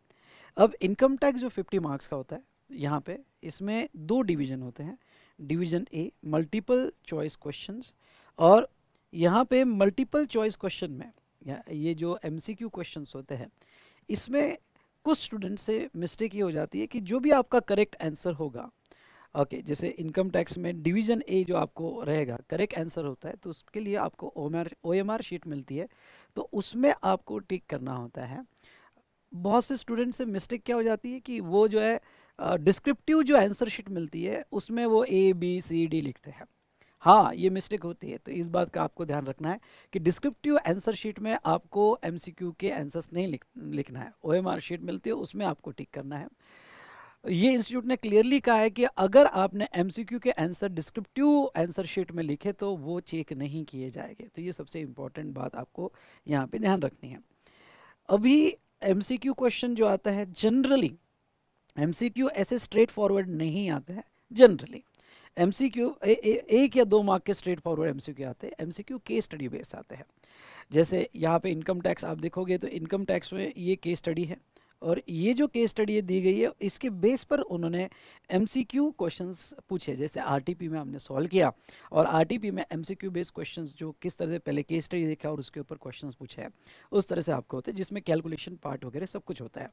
अब इनकम टैक्स जो फिफ्टी मार्क्स का होता है यहाँ पे इसमें दो डिवीजन होते हैं division A multiple choice questions और यहाँ पे मल्टीपल चॉइस क्वेश्चन में ये जो एम सी क्यू क्वेश्चन होते हैं इसमें कुछ स्टूडेंट से मिस्टेक ये हो जाती है कि जो भी आपका करेक्ट आंसर होगा ओके okay, जैसे इनकम टैक्स में डिवीजन ए जो आपको रहेगा करेक्ट आंसर होता है तो उसके लिए आपको ओ एम आर शीट मिलती है तो उसमें आपको टिक करना होता है बहुत से स्टूडेंट से मिस्टेक क्या हो जाती है कि वो जो है डिस्क्रिप्टिव जो आंसर शीट मिलती है उसमें वो ए बी सी डी लिखते हैं हाँ ये मिस्टेक होती है तो इस बात का आपको ध्यान रखना है कि डिस्क्रिप्टिव आंसर शीट में आपको एम के आंसर्स नहीं लिख, लिखना है आर शीट मिलती है उसमें आपको टिक करना है ये इंस्टीट्यूट ने क्लियरली कहा है कि अगर आपने एम के आंसर डिस्क्रिप्टिव आंसर शीट में लिखे तो वो चेक नहीं किए जाएंगे तो ये सबसे इम्पॉर्टेंट बात आपको यहाँ पे ध्यान रखनी है अभी एम क्वेश्चन जो आता है जनरली क्यू ऐसे स्ट्रेट फॉरवर्ड नहीं आते हैं जनरली क्यू एक या दो मार्क के स्ट्रेट फॉरवर्ड क्यू आते हैं एम क्यू के स्टडी बेस आते हैं जैसे यहाँ पे इनकम टैक्स आप देखोगे तो इनकम टैक्स में ये केस स्टडी है और ये जो केस स्टडी दी गई है इसके बेस पर उन्होंने एम सी क्यू क्वेश्चन पूछे जैसे आर टी पी में हमने सॉल्व किया और आर टी पी में M C Q based question जो किस तरह से पहले केस स्टडी देखा और उसके ऊपर क्वेश्चन पूछे हैं उस तरह से आपको होते हैं जिसमें कैलकुलेशन पार्ट वगैरह सब कुछ होता है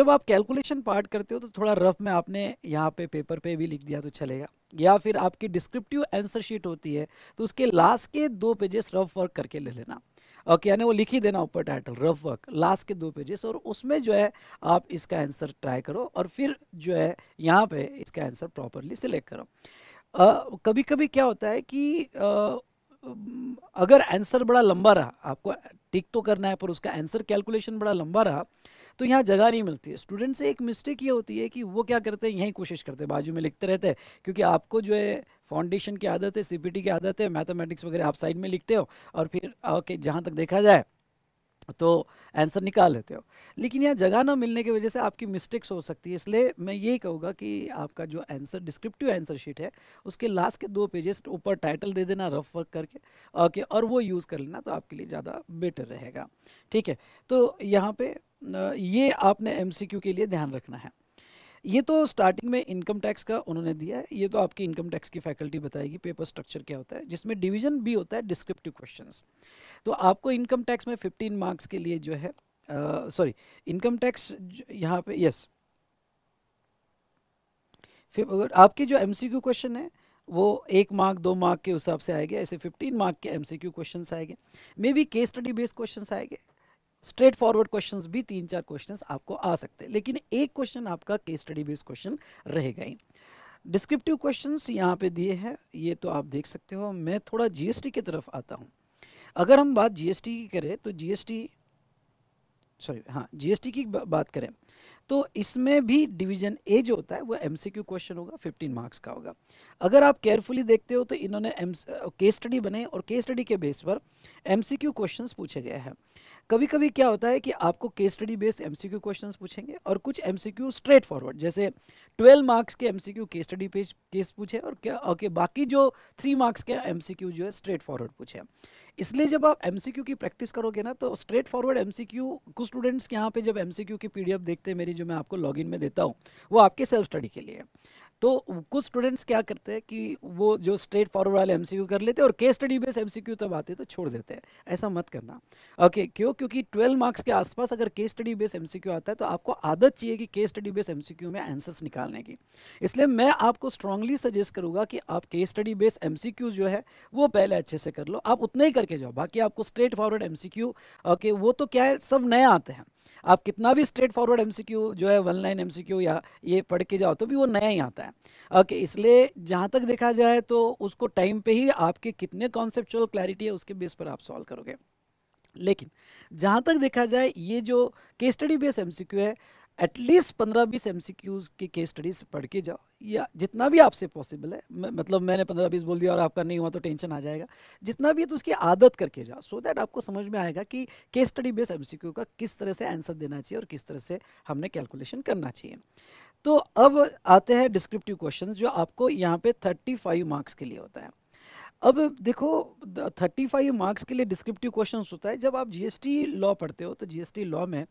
जब आप कैलकुलेशन पार्ट करते हो तो थोड़ा रफ में आपने यहाँ पे पेपर पे भी लिख दिया तो चलेगा या फिर आपकी डिस्क्रिप्टिव आंसर शीट होती है तो उसके लास्ट के दो पेजेस रफ वर्क करके ले लेना ओके यानी वो लिख ही देना ऊपर टाइटल रफ वर्क लास्ट के दो पेजेस और उसमें जो है आप इसका आंसर ट्राई करो और फिर जो है यहाँ पे इसका आंसर प्रॉपरली सिलेक्ट करो आ, कभी कभी क्या होता है कि आ, अगर आंसर बड़ा लंबा रहा आपको टिक तो करना है पर उसका आंसर कैलकुलेशन बड़ा लंबा रहा तो यहाँ जगह नहीं मिलती है स्टूडेंट से एक मिस्टेक ये होती है कि वो क्या करते हैं यहीं कोशिश करते हैं बाजू में लिखते रहते हैं क्योंकि आपको जो है फाउंडेशन की आदत है सी की आदत है मैथमेटिक्स वगैरह आप साइड में लिखते हो और फिर ओके जहाँ तक देखा जाए तो आंसर निकाल लेते हो लेकिन यहाँ जगह ना मिलने की वजह से आपकी मिस्टेक्स हो सकती है इसलिए मैं यही कहूँगा कि आपका जो आंसर डिस्क्रिप्टिव आंसर शीट है उसके लास्ट के दो पेजेस ऊपर टाइटल दे देना रफ वर्क करके ओके और वो यूज़ कर लेना तो आपके लिए ज़्यादा बेटर रहेगा ठीक है तो यहाँ पे ये आपने एम के लिए ध्यान रखना है ये तो स्टार्टिंग में इनकम टैक्स का उन्होंने दिया है ये तो आपकी इनकम टैक्स की फैकल्टी बताएगी पेपर स्ट्रक्चर क्या होता है जिसमें डिवीजन भी होता है डिस्क्रिप्टिव क्वेश्चन तो आपको इनकम टैक्स में फिफ्टीन मार्क्स के लिए जो है सॉरी इनकम टैक्स यहाँ पे यस फिर आपके जो एम क्वेश्चन है वो एक मार्क दो मार्क के हिसाब से आएंगे ऐसे फिफ्टीन मार्क के एमसीक्यू क्वेश्चंस आएंगे maybe case study based questions आएंगे स्ट्रेट फॉरवर्ड क्वेश्चन भी तीन चार क्वेश्चन आपको आ सकते हैं लेकिन एक क्वेश्चन आपका केस स्टडी बेस्ड क्वेश्चन रहेगा ही डिस्क्रिप्टिव क्वेश्चंस यहाँ पे दिए हैं ये तो आप देख सकते हो मैं थोड़ा जीएसटी की तरफ आता हूँ अगर हम बात जीएसटी की करें तो जीएसटी सॉरी हाँ जीएसटी की बात करें तो इसमें भी डिवीजन ए जो होता है वो एमसीक्यू क्वेश्चन होगा 15 मार्क्स का होगा अगर आप केयरफुली देखते हो तो इन्होंने केस स्टडी बनाई और केस स्टडी के बेस पर एमसीक्यू क्वेश्चंस पूछे गए हैं कभी कभी क्या होता है कि आपको case study based MCQ questions पूछेंगे और कुछ एमसीक्यू स्ट्रेट फॉरवर्ड जैसे 12 मार्क्स के MCQ case study page case पूछे और क्या ओके बाकी जो थ्री मार्क्स के एमसीक्यू जो है स्ट्रेट फॉरवर्ड पूछे इसलिए जब आप एमसीक्यू की प्रैक्टिस करोगे ना तो स्ट्रेट फॉरवर्ड एमसीक्यू कुछ स्टूडेंट्स के यहाँ पे जब एमसीक्यू की एफ देखते हैं मेरी जो मैं आपको इन में देता हूँ वो आपके सेल्फ स्टडी के लिए तो कुछ स्टूडेंट्स क्या करते हैं कि वो जो स्ट्रेट फॉरवर्ड वाले एमसीक्यू कर लेते हैं और केस स्टडी बेस एमसीक्यू तब आते हैं तो छोड़ देते हैं ऐसा मत करना ओके okay, क्यों क्योंकि ट्वेल्व मार्क्स के आसपास अगर केस स्टडी बेस एमसीक्यू आता है तो आपको आदत चाहिए कि केस स्टडी बेस एमसीक्यू में आंसर्स निकालने की इसलिए मैं आपको स्ट्रांगली सजेस्ट करूँगा कि आप केस स्टडी बेस एम जो है वो पहले अच्छे से कर लो आप उतना ही करके जाओ बाकी आपको स्ट्रेट फॉरवर्ड एम ओके वो तो क्या है सब नए आते हैं आप कितना भी स्ट्रेट फॉरवर्ड एमसीक्यू जो है वन लाइन एमसीक्यू या ये पढ़ के जाओ तो भी वो नया ही आता है ओके इसलिए जहाँ तक देखा जाए तो उसको टाइम पे ही आपके कितने कॉन्सेप्चुअल क्लैरिटी है उसके बेस पर आप सॉल्व करोगे लेकिन जहाँ तक देखा जाए ये जो केस स्टडी बेस एम है एटलीस्ट पंद्रह बीस एम सी क्यूज की केस स्टडीज पढ़ के जाओ या जितना भी आपसे पॉसिबल है मतलब मैंने पंद्रह बीस बोल दिया और आपका नहीं हुआ तो टेंशन आ जाएगा जितना भी है तो उसकी आदत करके जाओ सो so दैट आपको समझ में आएगा कि case study base M C Q का किस तरह से आंसर देना चाहिए और किस तरह से हमने कैलकुलेशन करना चाहिए तो अब आते हैं डिस्क्रिप्टिव क्वेश्चन जो आपको यहाँ पे थर्टी फाइव मार्क्स के लिए होता है अब देखो थर्टी फाइव मार्क्स के लिए डिस्क्रिप्टिव क्वेश्चन होता है जब आप जीएसटी लॉ पढ़ते हो तो जीएसटी लॉ में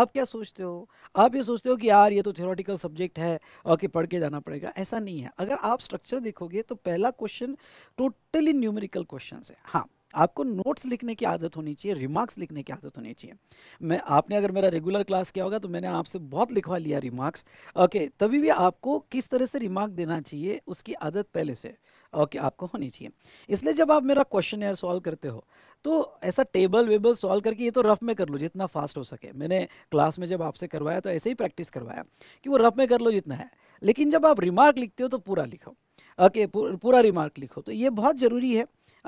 आप क्या सोचते हो आप ये सोचते हो कि यार ये तो थियोरटिकल सब्जेक्ट है और कि पढ़ के जाना पड़ेगा ऐसा नहीं है अगर आप स्ट्रक्चर देखोगे तो पहला क्वेश्चन टोटली न्यूमेरिकल क्वेश्चन है हाँ आपको नोट्स लिखने की आदत होनी चाहिए रिमार्क्स लिखने की आदत होनी चाहिए मैं आपने अगर मेरा रेगुलर क्लास किया होगा तो मैंने आपसे बहुत लिखवा लिया रिमार्क्स ओके तभी भी आपको किस तरह से रिमार्क देना चाहिए उसकी आदत पहले से ओके आपको होनी चाहिए इसलिए जब आप मेरा क्वेश्चन यार सॉल्व करते हो तो ऐसा टेबल वेबल सॉल्व करके ये तो रफ में कर लो जितना फास्ट हो सके मैंने क्लास में जब आपसे करवाया तो ऐसे ही प्रैक्टिस करवाया कि वो रफ में कर लो जितना है लेकिन जब आप रिमार्क लिखते हो तो पूरा लिखो ओके पूरा रिमार्क लिखो तो ये बहुत ज़रूरी है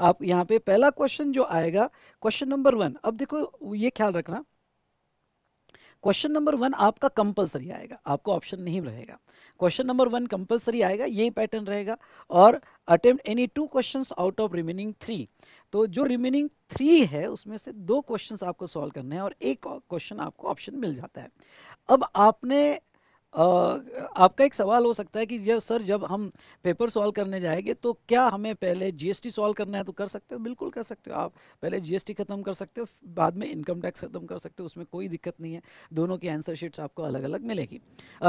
आप यहाँ पे पहला क्वेश्चन जो आएगा क्वेश्चन नंबर वन अब देखो ये ख्याल रखना क्वेश्चन नंबर वन आपका कंपलसरी आएगा आपको ऑप्शन नहीं रहेगा क्वेश्चन नंबर वन कंपलसरी आएगा यही पैटर्न रहेगा और attempt any two question out of remaining three तो जो रिमेनिंग थ्री है उसमें से दो क्वेश्चन आपको सॉल्व करने हैं और एक क्वेश्चन आपको ऑप्शन मिल जाता है अब आपने आपका एक सवाल हो सकता है कि जब सर जब हम पेपर सॉल्व करने जाएंगे तो क्या हमें पहले जीएसटी सॉल्व करना है तो कर सकते हो बिल्कुल कर सकते हो आप पहले जीएसटी ख़त्म कर सकते हो बाद में इनकम टैक्स ख़त्म कर सकते हो उसमें कोई दिक्कत नहीं है दोनों की आंसर शीट्स आपको अलग अलग मिलेगी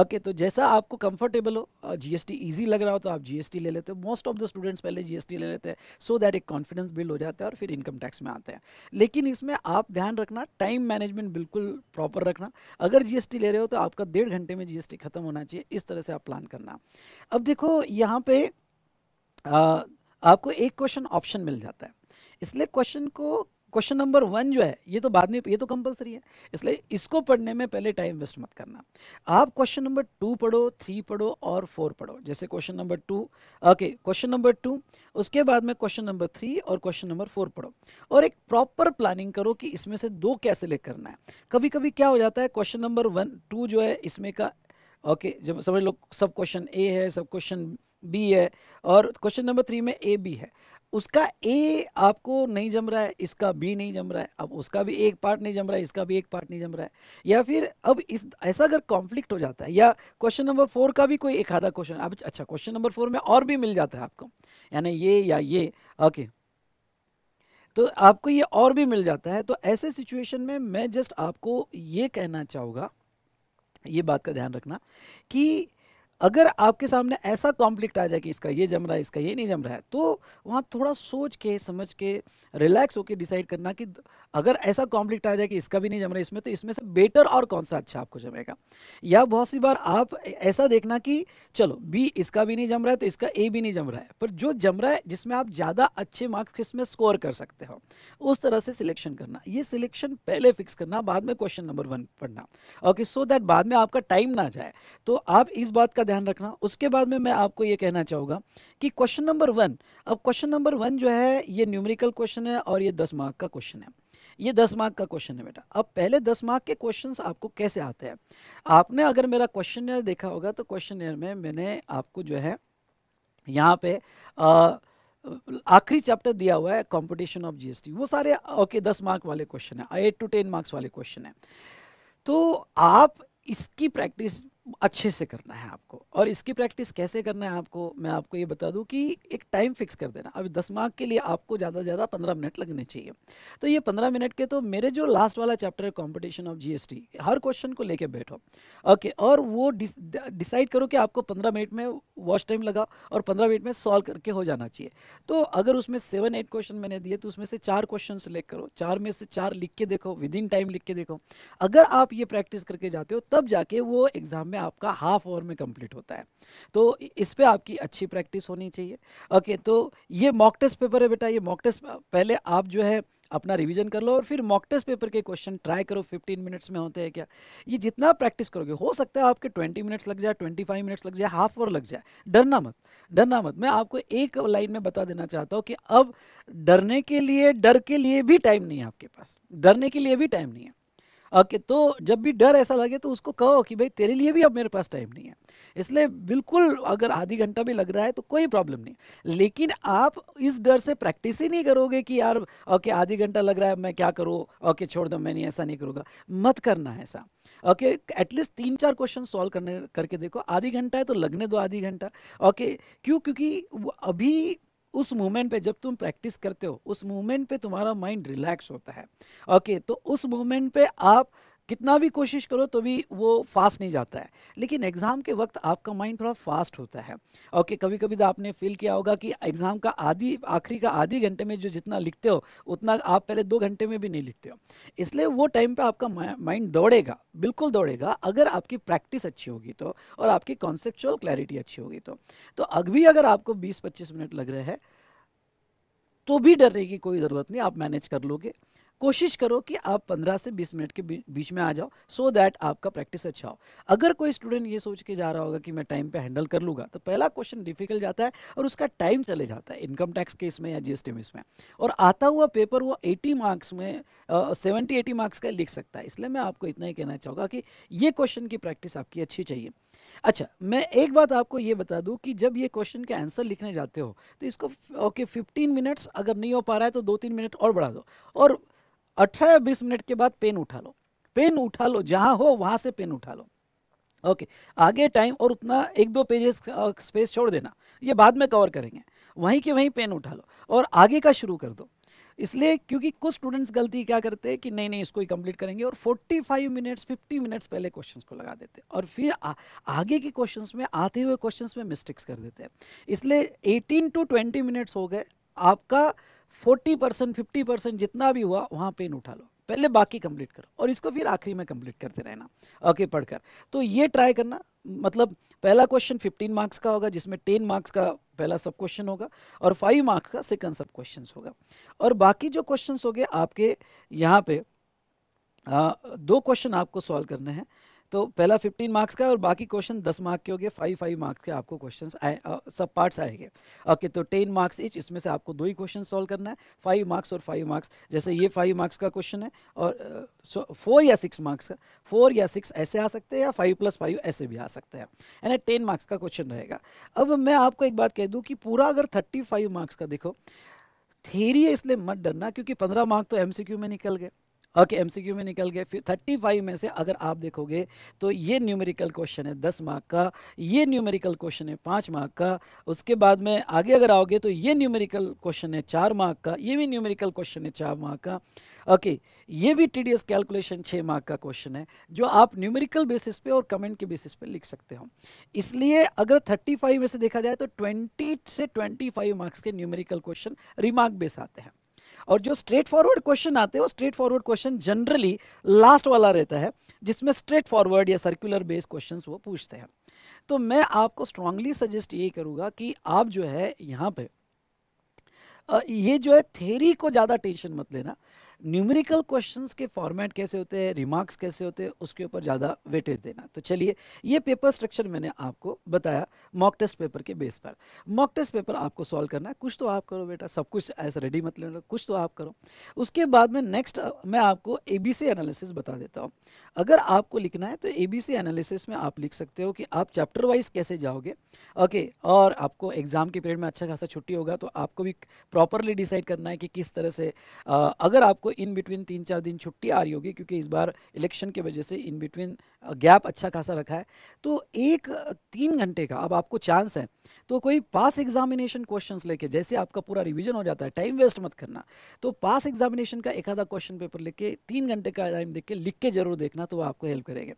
ओके तो जैसा आपको कंफर्टेबल हो जीएसटी ईजी लग रहा हो तो आप जीएसटी ले लेते हो मोस्ट ऑफ द स्टूडेंट्स पहले जीएसटी ले लेते हैं सो दैट एक कॉन्फिडेंस बिल्ड हो जाता है और फिर इनकम टैक्स में आते हैं लेकिन इसमें आप ध्यान रखना टाइम मैनेजमेंट बिल्कुल प्रॉपर रखना अगर जीएसटी ले रहे हो तो आपका डेढ़ घंटे में जीएसटी प्लास्टिक ख़त्म होना चाहिए इस तरह से आप प्लान करना अब देखो यहाँ पे आ, आपको एक क्वेश्चन ऑप्शन मिल जाता है इसलिए क्वेश्चन को क्वेश्चन नंबर वन जो है ये तो बाद में ये तो कंपलसरी है इसलिए इसको पढ़ने में पहले टाइम वेस्ट मत करना आप क्वेश्चन नंबर टू पढ़ो थ्री पढ़ो और फोर पढ़ो जैसे question number two okay question number two उसके बाद में क्वेश्चन नंबर थ्री और क्वेश्चन नंबर फोर पढ़ो और एक प्रॉपर प्लानिंग करो कि इसमें से दो कैसे सिलेक्ट करना है कभी कभी क्या हो जाता है क्वेश्चन नंबर वन टू जो है इसमें का ओके जब समझ लो सब क्वेश्चन ए है सब क्वेश्चन बी है और क्वेश्चन नंबर थ्री में ए बी है उसका ए आपको नहीं जम रहा है इसका बी नहीं जम रहा है अब उसका भी एक पार्ट नहीं जम रहा है इसका भी एक पार्ट नहीं जम रहा है या फिर अब इस ऐसा अगर कॉन्फ्लिक्ट हो जाता है या क्वेश्चन नंबर फोर का भी कोई एक आधा क्वेश्चन अब अच्छा क्वेश्चन नंबर फोर में और भी मिल जाता है आपको यानी ये या ये ओके तो आपको ये और भी मिल जाता है तो ऐसे सिचुएशन में मैं जस्ट आपको ये कहना चाहूँगा ये बात का ध्यान रखना कि अगर आपके सामने ऐसा कॉन्फ्लिक्ट आ जाए कि इसका ये जम रहा है इसका ये नहीं जम रहा है तो वहाँ थोड़ा सोच के समझ के रिलैक्स होकर डिसाइड करना कि अगर ऐसा कॉन्फ्लिक्ट आ जाए कि इसका भी नहीं जम रहा है इसमें तो इसमें से बेटर और कौन सा अच्छा आपको जमेगा या बहुत सी बार आप ऐसा देखना कि चलो बी इसका भी नहीं जम रहा है तो इसका ए भी नहीं जम रहा है पर जो जम रहा है जिसमें आप ज़्यादा अच्छे मार्क्स इसमें स्कोर कर सकते हो उस तरह से सिलेक्शन करना ये सिलेक्शन पहले फिक्स करना बाद में क्वेश्चन नंबर वन पढ़ना ओके सो दैट बाद में आपका टाइम ना जाए तो आप इस बात का ध्यान रखना उसके बाद में मैं आपको ये कहना चाहूँगा कि क्वेश्चन नंबर वन अब क्वेश्चन नंबर वन जो है ये न्यूमेरिकल क्वेश्चन है और ये दस मार्क का क्वेश्चन है ये दस मार्क का क्वेश्चन है बेटा अब पहले दस मार्क के क्वेश्चन आपको कैसे आते हैं आपने अगर मेरा क्वेश्चन देखा होगा तो क्वेश्चन में मैंने आपको जो है यहाँ पे आ, आखिरी चैप्टर दिया हुआ है कंपटीशन ऑफ जीएसटी वो सारे ओके दस मार्क वाले क्वेश्चन है एट टू टेन मार्क्स वाले क्वेश्चन है तो आप इसकी प्रैक्टिस अच्छे से करना है आपको और इसकी प्रैक्टिस कैसे करना है आपको मैं आपको ये बता दूं कि एक टाइम फिक्स कर देना अभी दस मार्क के लिए आपको ज़्यादा से ज़्यादा पंद्रह मिनट लगने चाहिए तो ये पंद्रह मिनट के तो मेरे जो लास्ट वाला चैप्टर है कॉम्पिटिशन ऑफ जीएसटी हर क्वेश्चन को लेके बैठो ओके और वो डिसाइड करो कि आपको पंद्रह मिनट में वॉच टाइम लगा और पंद्रह मिनट में सॉल्व करके हो जाना चाहिए तो अगर उसमें सेवन एट क्वेश्चन मैंने दिए तो उसमें से चार क्वेश्चन सेलेक्ट करो चार में से चार लिख के देखो विद इन टाइम लिख के देखो अगर आप ये प्रैक्टिस करके जाते हो तब जाके वो एग्जाम में आपका हाफ ओवर में कंप्लीट होता है तो इस पर आपकी अच्छी प्रैक्टिस होनी चाहिए ओके तो ये मॉक टेस्ट पेपर है बेटा ये मॉक टेस्ट पहले आप जो है अपना रिवीजन कर लो और फिर मॉक टेस्ट पेपर के क्वेश्चन ट्राई करो 15 मिनट्स में होते हैं क्या ये जितना प्रैक्टिस करोगे हो सकता है आपके 20 मिनट्स लग जाए 25 मिनट्स लग जाए हाफ आवर लग जाए डरना मत डरना मत मैं आपको एक लाइन में बता देना चाहता हूँ कि अब डरने के लिए डर के लिए भी टाइम नहीं है आपके पास डरने के लिए भी टाइम नहीं है ओके तो जब भी डर ऐसा लगे तो उसको कहो कि भाई तेरे लिए भी अब मेरे पास टाइम नहीं है इसलिए बिल्कुल अगर आधी घंटा भी लग रहा है तो कोई प्रॉब्लम नहीं लेकिन आप इस डर से प्रैक्टिस ही नहीं करोगे कि यार ओके आधी घंटा लग रहा है मैं क्या करूँ ओके छोड़ दो मैं नहीं ऐसा नहीं करूँगा मत करना है ऐसा ओके एटलीस्ट तीन चार क्वेश्चन सॉल्व करने करके देखो आधी घंटा है तो लगने दो आधी घंटा ओके क्यों क्योंकि अभी उस मूवमेंट पे जब तुम प्रैक्टिस करते हो उस मूवमेंट पे तुम्हारा माइंड रिलैक्स होता है ओके okay, तो उस मूवमेंट पे आप कितना भी कोशिश करो तो भी वो फास्ट नहीं जाता है लेकिन एग्ज़ाम के वक्त आपका माइंड थोड़ा फास्ट होता है ओके कभी कभी तो आपने फील किया होगा कि एग्ज़ाम का आधी आखिरी का आधी घंटे में जो जितना लिखते हो उतना आप पहले दो घंटे में भी नहीं लिखते हो इसलिए वो टाइम पर आपका माइंड दौड़ेगा बिल्कुल दौड़ेगा अगर आपकी प्रैक्टिस अच्छी होगी तो और आपकी कॉन्सेप्चुअल क्लैरिटी अच्छी होगी तो तो अभी अगर आपको बीस पच्चीस मिनट लग रहे हैं तो भी डरने की कोई ज़रूरत नहीं आप मैनेज कर लोगे कोशिश करो कि आप 15 से 20 मिनट के बीच में आ जाओ सो so दैट आपका प्रैक्टिस अच्छा हो अगर कोई स्टूडेंट ये सोच के जा रहा होगा कि मैं टाइम पे हैंडल कर लूँगा तो पहला क्वेश्चन डिफिकल्ट जाता है और उसका टाइम चले जाता है इनकम टैक्स केस में या जीएसटी में इसमें और आता हुआ पेपर वो एटी मार्क्स में सेवेंटी एटी मार्क्स का लिख सकता है इसलिए मैं आपको इतना ही कहना चाहूँगा कि ये क्वेश्चन की प्रैक्टिस आपकी अच्छी चाहिए अच्छा मैं एक बात आपको ये बता दूं कि जब ये क्वेश्चन के आंसर लिखने जाते हो तो इसको ओके फिफ्टीन मिनट्स अगर नहीं हो पा रहा है तो दो तीन मिनट और बढ़ा दो और अठारह या बीस मिनट के बाद पेन उठा लो पेन उठा लो जहाँ हो वहाँ से पेन उठा लो ओके आगे टाइम और उतना एक दो पेजेस स्पेस छोड़ देना ये बाद में कवर करेंगे वहीं के वहीं पेन उठा लो और आगे का शुरू कर दो इसलिए क्योंकि कुछ स्टूडेंट्स गलती क्या करते हैं कि नहीं नहीं इसको ही कंप्लीट करेंगे और 45 मिनट्स 50 मिनट्स पहले क्वेश्चंस को लगा देते हैं और फिर आ, आगे के क्वेश्चंस में आते हुए क्वेश्चंस में मिस्टेक्स कर देते हैं इसलिए 18 टू 20 मिनट्स हो गए आपका फोर्टी परसेंट फिफ्टी परसेंट जितना भी हुआ वहाँ पेन उठा लो पहले बाकी कंप्लीट करो और इसको फिर आखिरी में कंप्लीट करते रहना ओके पढ़कर तो ये ट्राई करना मतलब पहला क्वेश्चन फिफ्टीन मार्क्स का होगा जिसमें टेन मार्क्स का पहला सब क्वेश्चन होगा और फाइव मार्क्स का सेकेंड सब क्वेश्चन होगा और बाकी जो क्वेश्चन हो आपके यहाँ पे आ, दो क्वेश्चन आपको सॉल्व करने हैं तो पहला 15 मार्क्स का और बाकी क्वेश्चन 10 मार्क के हो गए फाइव फाइव मार्क्स के आपको क्वेश्चंस आए आ, सब पार्ट्स आएंगे ओके तो 10 मार्क्स इच इसमें से आपको दो ही क्वेश्चन सॉल्व करना है फाइव मार्क्स और फाइव मार्क्स जैसे ये फाइव मार्क्स का क्वेश्चन है और फोर या सिक्स मार्क्स का फोर या सिक्स ऐसे आ सकते हैं या फाइव प्लस फाइव ऐसे भी आ सकते हैं यानी टेन मार्क्स का क्वेश्चन रहेगा अब मैं आपको एक बात कह दूँ कि पूरा अगर थर्टी मार्क्स का देखो थेरी है इसलिए मत डरना क्योंकि पंद्रह मार्क्स तो एम में निकल गए ओके okay, एमसीक्यू में निकल गए फिर फाइव में से अगर आप देखोगे तो ये न्यूमेरिकल क्वेश्चन है दस मार्क का ये न्यूमेरिकल क्वेश्चन है पाँच मार्क का उसके बाद में आगे अगर आओगे तो ये न्यूमेरिकल क्वेश्चन है चार मार्क का ये भी न्यूमेरिकल क्वेश्चन है चार मार्क का ओके okay, ये भी टी कैलकुलेशन छः मार्क का क्वेश्चन है जो आप न्यूमेरिकल बेसिस पे और कमेंट के बेसिस पे लिख सकते हो इसलिए अगर 35 में से देखा जाए तो 20 से 25 मार्क्स के न्यूमेरिकल क्वेश्चन रिमार्क बेस आते हैं और जो स्ट्रेट फॉरवर्ड क्वेश्चन आते हैं वो straightforward question generally last वाला रहता है जिसमें स्ट्रेट फॉरवर्ड या सर्कुलर बेस्ड क्वेश्चन वो पूछते हैं तो मैं आपको स्ट्रांगली सजेस्ट ये करूँगा कि आप जो है यहाँ पर ये जो है थेरी को ज़्यादा टेंशन मत लेना न्यूमेरिकल क्वेश्चंस के फॉर्मेट कैसे होते हैं रिमार्क्स कैसे होते हैं उसके ऊपर ज़्यादा वेटेज देना तो चलिए ये पेपर स्ट्रक्चर मैंने आपको बताया मॉक टेस्ट पेपर के बेस पर मॉक टेस्ट पेपर आपको सॉल्व करना है कुछ तो आप करो बेटा सब कुछ ऐसा रेडी मत लेना कुछ तो आप करो उसके बाद में नेक्स्ट मैं आपको ए बी सी एनालिसिस बता देता हूँ अगर आपको लिखना है तो ए बी सी एनालिसिस में आप लिख सकते हो कि आप चैप्टर वाइज कैसे जाओगे ओके और आपको एग्ज़ाम के पीरियड में अच्छा खासा छुट्टी होगा तो आपको भी प्रॉपरली डिसाइड करना है कि किस तरह से अगर आपको आपको इन बिटवीन तीन चार दिन छुट्टी आ रही होगी क्योंकि इस बार इलेक्शन के वजह से इन बिटवीन गैप अच्छा खासा रखा है तो एक तीन घंटे का अब आपको चांस है तो कोई पास एग्जामिनेशन क्वेश्चंस लेके जैसे आपका पूरा रिवीजन हो जाता है टाइम वेस्ट मत करना तो पास एग्जामिनेशन का एक आधा क्वेश्चन पेपर लेके तीन घंटे का टाइम देख के लिख के जरूर देखना तो वो आपको हेल्प करेंगे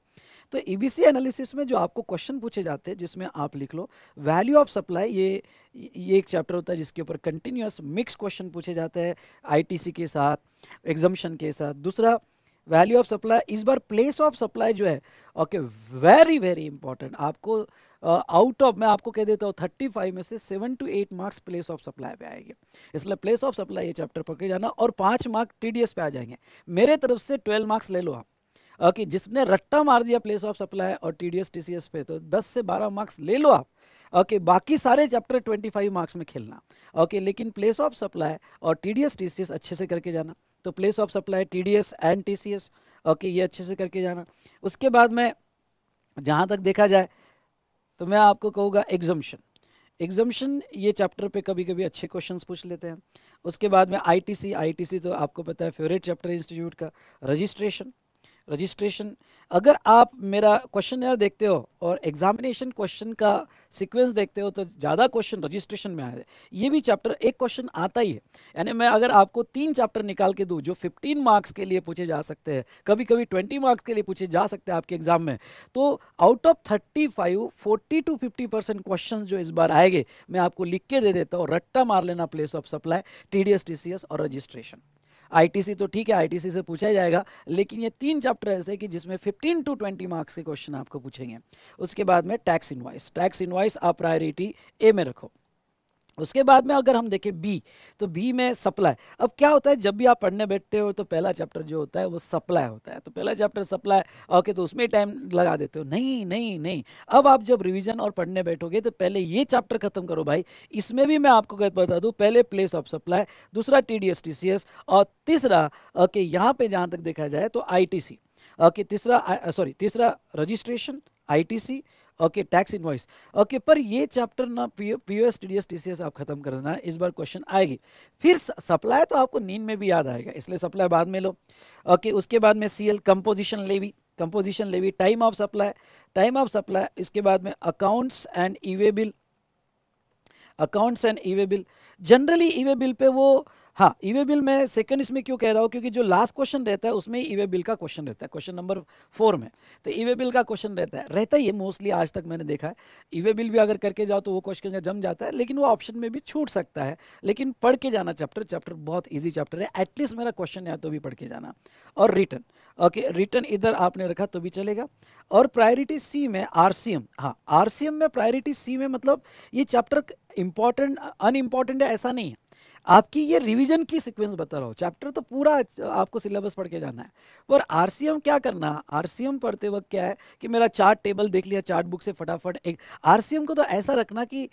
तो ईबीसी एनालिसिस में जो आपको क्वेश्चन पूछे जाते हैं जिसमें आप लिख लो वैल्यू ऑफ सप्लाई ये ये एक चैप्टर होता है जिसके ऊपर कंटिन्यूस मिक्स क्वेश्चन पूछे जाते हैं आईटीसी के साथ एग्जामेशन के साथ दूसरा वैल्यू ऑफ सप्लाई इस बार प्लेस ऑफ सप्लाई जो है ओके वेरी वेरी इंपॉर्टेंट आपको आउट uh, ऑफ मैं आपको कह देता हूँ थर्टी फाइव में से seven to eight marks place of supply पे आएंगे इसलिए प्लेस ऑफ सप्लाई ये चैप्टर पकड़ जाना और पाँच मार्क टीडीएस पे आ जाएंगे मेरे तरफ से ट्वेल्व मार्क्स ले लो आप ओके जिसने रट्टा मार दिया प्लेस ऑफ सप्लाई और टी डी एस पे तो दस से बारह मार्क्स ले लो आप ओके बाकी सारे चैप्टर ट्वेंटी फाइव मार्क्स में खेलना ओके लेकिन प्लेस ऑफ सप्लाई और टी डी अच्छे से करके जाना तो place of supply T D S and T C S okay ये अच्छे से करके जाना उसके बाद में जहाँ तक देखा जाए तो मैं आपको कहूँगा एग्जम्पन एग्जम्पन ये चैप्टर पे कभी कभी अच्छे क्वेश्चंस पूछ लेते हैं उसके बाद में आईटीसी आईटीसी तो आपको पता है फेवरेट चैप्टर इंस्टीट्यूट का रजिस्ट्रेशन रजिस्ट्रेशन अगर आप मेरा क्वेश्चन देखते हो और एग्जामिनेशन क्वेश्चन का सीक्वेंस देखते हो तो ज़्यादा क्वेश्चन रजिस्ट्रेशन में आया हैं ये भी चैप्टर एक क्वेश्चन आता ही है यानी मैं अगर आपको तीन चैप्टर निकाल के दूँ जो 15 मार्क्स के लिए पूछे जा सकते हैं कभी कभी 20 मार्क्स के लिए पूछे जा सकते हैं आपके एग्जाम में तो out of thirty five to fifty percent question जो इस बार आएंगे मैं आपको लिख के दे देता हूँ रट्टा मार लेना place of supply T D और रजिस्ट्रेशन आईटीसी तो ठीक है आईटीसी से पूछा जाएगा लेकिन ये तीन चैप्टर ऐसे कि जिसमें 15 टू 20 मार्क्स के क्वेश्चन आपको पूछेंगे उसके बाद में टैक्स इनवाइस टैक्स इनवाइस आप प्रायोरिटी ए में रखो उसके बाद में अगर हम देखें बी तो बी में सप्लाई अब क्या होता है जब भी आप पढ़ने बैठते हो तो पहला चैप्टर जो होता है वो सप्लाई होता है तो पहला चैप्टर सप्लाई ओके तो उसमें टाइम लगा देते हो नहीं नहीं नहीं अब आप जब रिविजन और पढ़ने बैठोगे तो पहले ये चैप्टर खत्म करो भाई इसमें भी मैं आपको बता दूँ पहले प्लेस ऑफ सप्लाई दूसरा T D S T C S और तीसरा ओके यहाँ पर जहाँ तक देखा जाए तो आई टी सी ओके तीसरा सॉरी तीसरा registration I T C okay tax invoice okay पर ये चैप्टर ना पीओ पीओएस टीडीएस टीसीएस आप खत्म कर देना इस बार क्वेश्चन आएगी फिर सप्लाई तो आपको नींद में भी याद आएगा इसलिए सप्लाई बाद में लो ओके उसके बाद में CL composition levy composition levy time of supply time of supply इसके बाद में accounts and e way bill accounts and e way bill generally e way bill पे वो हाँ ईवे e बिल मैं सेकंड इसमें क्यों कह रहा हूँ क्योंकि जो लास्ट क्वेश्चन रहता है उसमें ईवे e बिल का क्वेश्चन रहता है क्वेश्चन नंबर फोर में तो ईवे e बिल का क्वेश्चन रहता है रहता ही है मोस्टली आज तक मैंने देखा है ईवे बिल भी अगर करके जाओ तो वो क्वेश्चन जम जाता है लेकिन वो ऑप्शन में भी छूट सकता है लेकिन पढ़ के जाना चैप्टर चैप्टर बहुत ईजी चैप्टर है एटलीस्ट मेरा क्वेश्चन है तो भी पढ़ के जाना और रिटर्न ओके रिटर्न इधर आपने रखा तो भी चलेगा और प्रायोरिटी सी में आर सी एम हाँ आर सी एम में प्रायोरिटी सी में मतलब ये चैप्टर इंपॉर्टेंट अनइम्पॉर्टेंट है ऐसा नहीं आपकी ये रिवीजन की सीक्वेंस बता रहा हूँ चैप्टर तो पूरा आपको सिलेबस पढ़ के जाना है और आरसीएम क्या करना आरसीएम पढ़ते वक्त क्या है कि मेरा चार्ट टेबल देख लिया चार्ट बुक से फटाफट एक आरसीएम को तो ऐसा रखना कि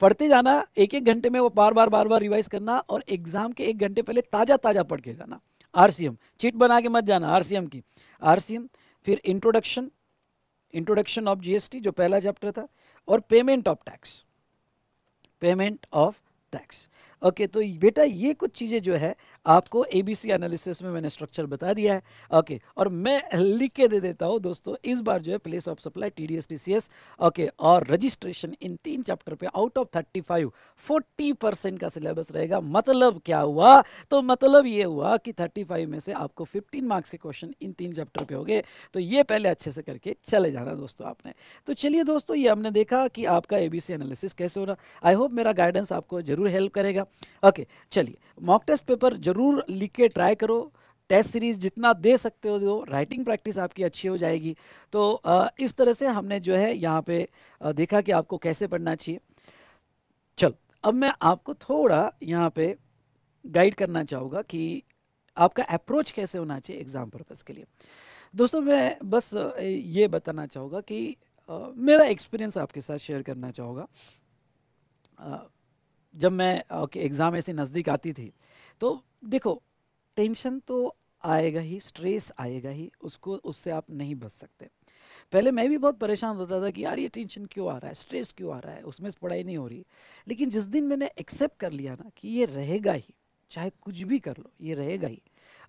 पढ़ते जाना एक एक घंटे में वो बार बार बार बार रिवाइज करना और एग्जाम के एक घंटे पहले ताज़ा ताज़ा पढ़ के जाना आर चिट बना के मत जाना आर की आर फिर इंट्रोडक्शन इंट्रोडक्शन ऑफ जीएसटी जो पहला चैप्टर था और payment of tax payment of tax okay okay, तो बेटा ये कुछ चीज़ें जो है आपको एबीसी एनालिसिस में मैंने स्ट्रक्चर बता दिया है ओके okay, और मैं लिख के दे देता हूँ दोस्तों इस बार जो है place of supply T D S T C S okay और रजिस्ट्रेशन इन तीन चैप्टर पे out of thirty five forty percent का सिलेबस रहेगा मतलब क्या हुआ तो मतलब ये हुआ कि थर्टी फाइव में से आपको फिफ्टीन मार्क्स के क्वेश्चन इन तीन चैप्टर पे हो गए तो ये पहले अच्छे से करके चले जाना दोस्तों आपने तो चलिए दोस्तों ये हमने देखा कि आपका ए एनालिसिस कैसे हो रहा आई होप मेरा गाइडेंस आपको जरूर हेल्प करेगा ओके चलिए मॉक टेस्ट पेपर जरूर लिख के ट्राई करो टेस्ट सीरीज जितना दे सकते हो दो राइटिंग प्रैक्टिस आपकी अच्छी हो जाएगी तो इस तरह से हमने जो है यहाँ पे देखा कि आपको कैसे पढ़ना चाहिए चल अब मैं आपको थोड़ा यहाँ पे गाइड करना चाहूँगा कि आपका अप्रोच कैसे होना चाहिए एग्ज़ाम पर्पज़ के लिए दोस्तों मैं बस ये बताना चाहूँगा कि मेरा एक्सपीरियंस आपके साथ शेयर करना चाहूँगा जब मैं एग्ज़ाम ऐसे नज़दीक आती थी तो देखो टेंशन तो आएगा ही स्ट्रेस आएगा ही उसको उससे आप नहीं बच सकते पहले मैं भी बहुत परेशान होता था कि यार ये टेंशन क्यों आ रहा है स्ट्रेस क्यों आ रहा है उसमें पढ़ाई नहीं हो रही लेकिन जिस दिन मैंने एक्सेप्ट कर लिया ना कि ये रहेगा ही चाहे कुछ भी कर लो ये रहेगा ही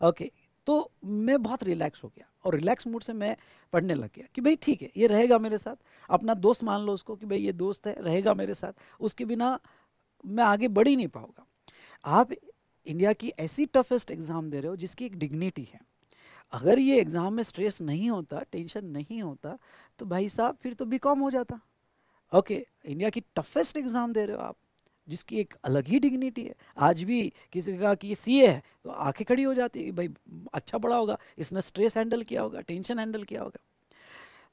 ओके तो मैं बहुत रिलैक्स हो गया और रिलैक्स मूड से मैं पढ़ने लग गया कि भाई ठीक है ये रहेगा मेरे साथ अपना दोस्त मान लो उसको कि भाई ये दोस्त है रहेगा मेरे साथ उसके बिना मैं आगे बढ़ ही नहीं पाऊंगा आप इंडिया की ऐसी टफेस्ट एग्ज़ाम दे रहे हो जिसकी एक डिग्निटी है अगर ये एग्ज़ाम में स्ट्रेस नहीं होता टेंशन नहीं होता तो भाई साहब फिर तो बीकॉम हो जाता ओके okay, इंडिया की टफेस्ट एग्ज़ाम दे रहे हो आप जिसकी एक अलग ही डिग्निटी है आज भी किसी का कि ये सी है तो आंखें खड़ी हो जाती है भाई अच्छा पढ़ा होगा इसने स्ट्रेस हैंडल किया होगा टेंशन हैंडल किया होगा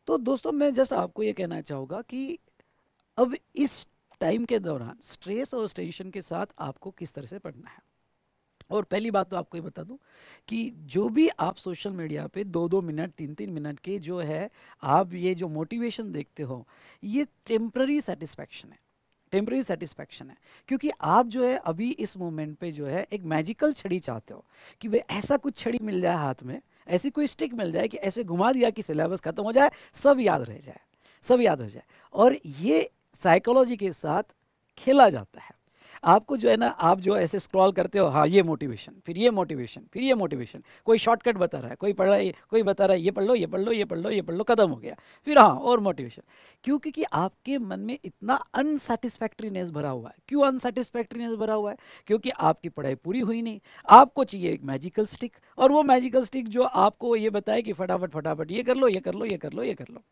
तो दोस्तों मैं जस्ट आपको ये कहना चाहूँगा कि अब इस टाइम के दौरान स्ट्रेस और टेंशन के साथ आपको किस तरह से पढ़ना है और पहली बात तो आपको ये बता दूं कि जो भी आप सोशल मीडिया पे दो दो मिनट तीन तीन मिनट के जो है आप ये जो मोटिवेशन देखते हो ये टेम्प्ररी सेटिस्फैक्शन है टेम्प्ररी सेटिस्फैक्शन है क्योंकि आप जो है अभी इस मोमेंट पे जो है एक मैजिकल छड़ी चाहते हो कि भाई ऐसा कुछ छड़ी मिल जाए हाथ में ऐसी कोई स्टिक मिल जाए कि ऐसे घुमा दिया कि सिलेबस खत्म हो जाए सब याद रह जाए सब याद हो जाए और ये साइकोलॉजी के साथ खेला जाता है आपको जो है ना आप जो ऐसे स्क्रॉल करते हो हाँ ये मोटिवेशन फिर ये मोटिवेशन फिर ये मोटिवेशन कोई शॉर्टकट बता रहा है कोई पढ़ रहा है कोई बता रहा है ये पढ़ लो ये पढ़ लो ये पढ़ लो ये पढ़ लो खत्म हो गया फिर हाँ और मोटिवेशन क्योंकि कि आपके मन में इतना अनसेटिस्फैक्ट्रीनेस भरा हुआ है क्यों अनसेटिस्फैक्ट्रीनेस भरा हुआ है क्योंकि आपकी पढ़ाई पूरी हुई नहीं आपको चाहिए एक मैजिकल स्टिक और वो मैजिकल स्टिक जो आपको ये बताए कि फटाफट फटाफट ये कर लो ये कर लो ये कर लो ये कर लो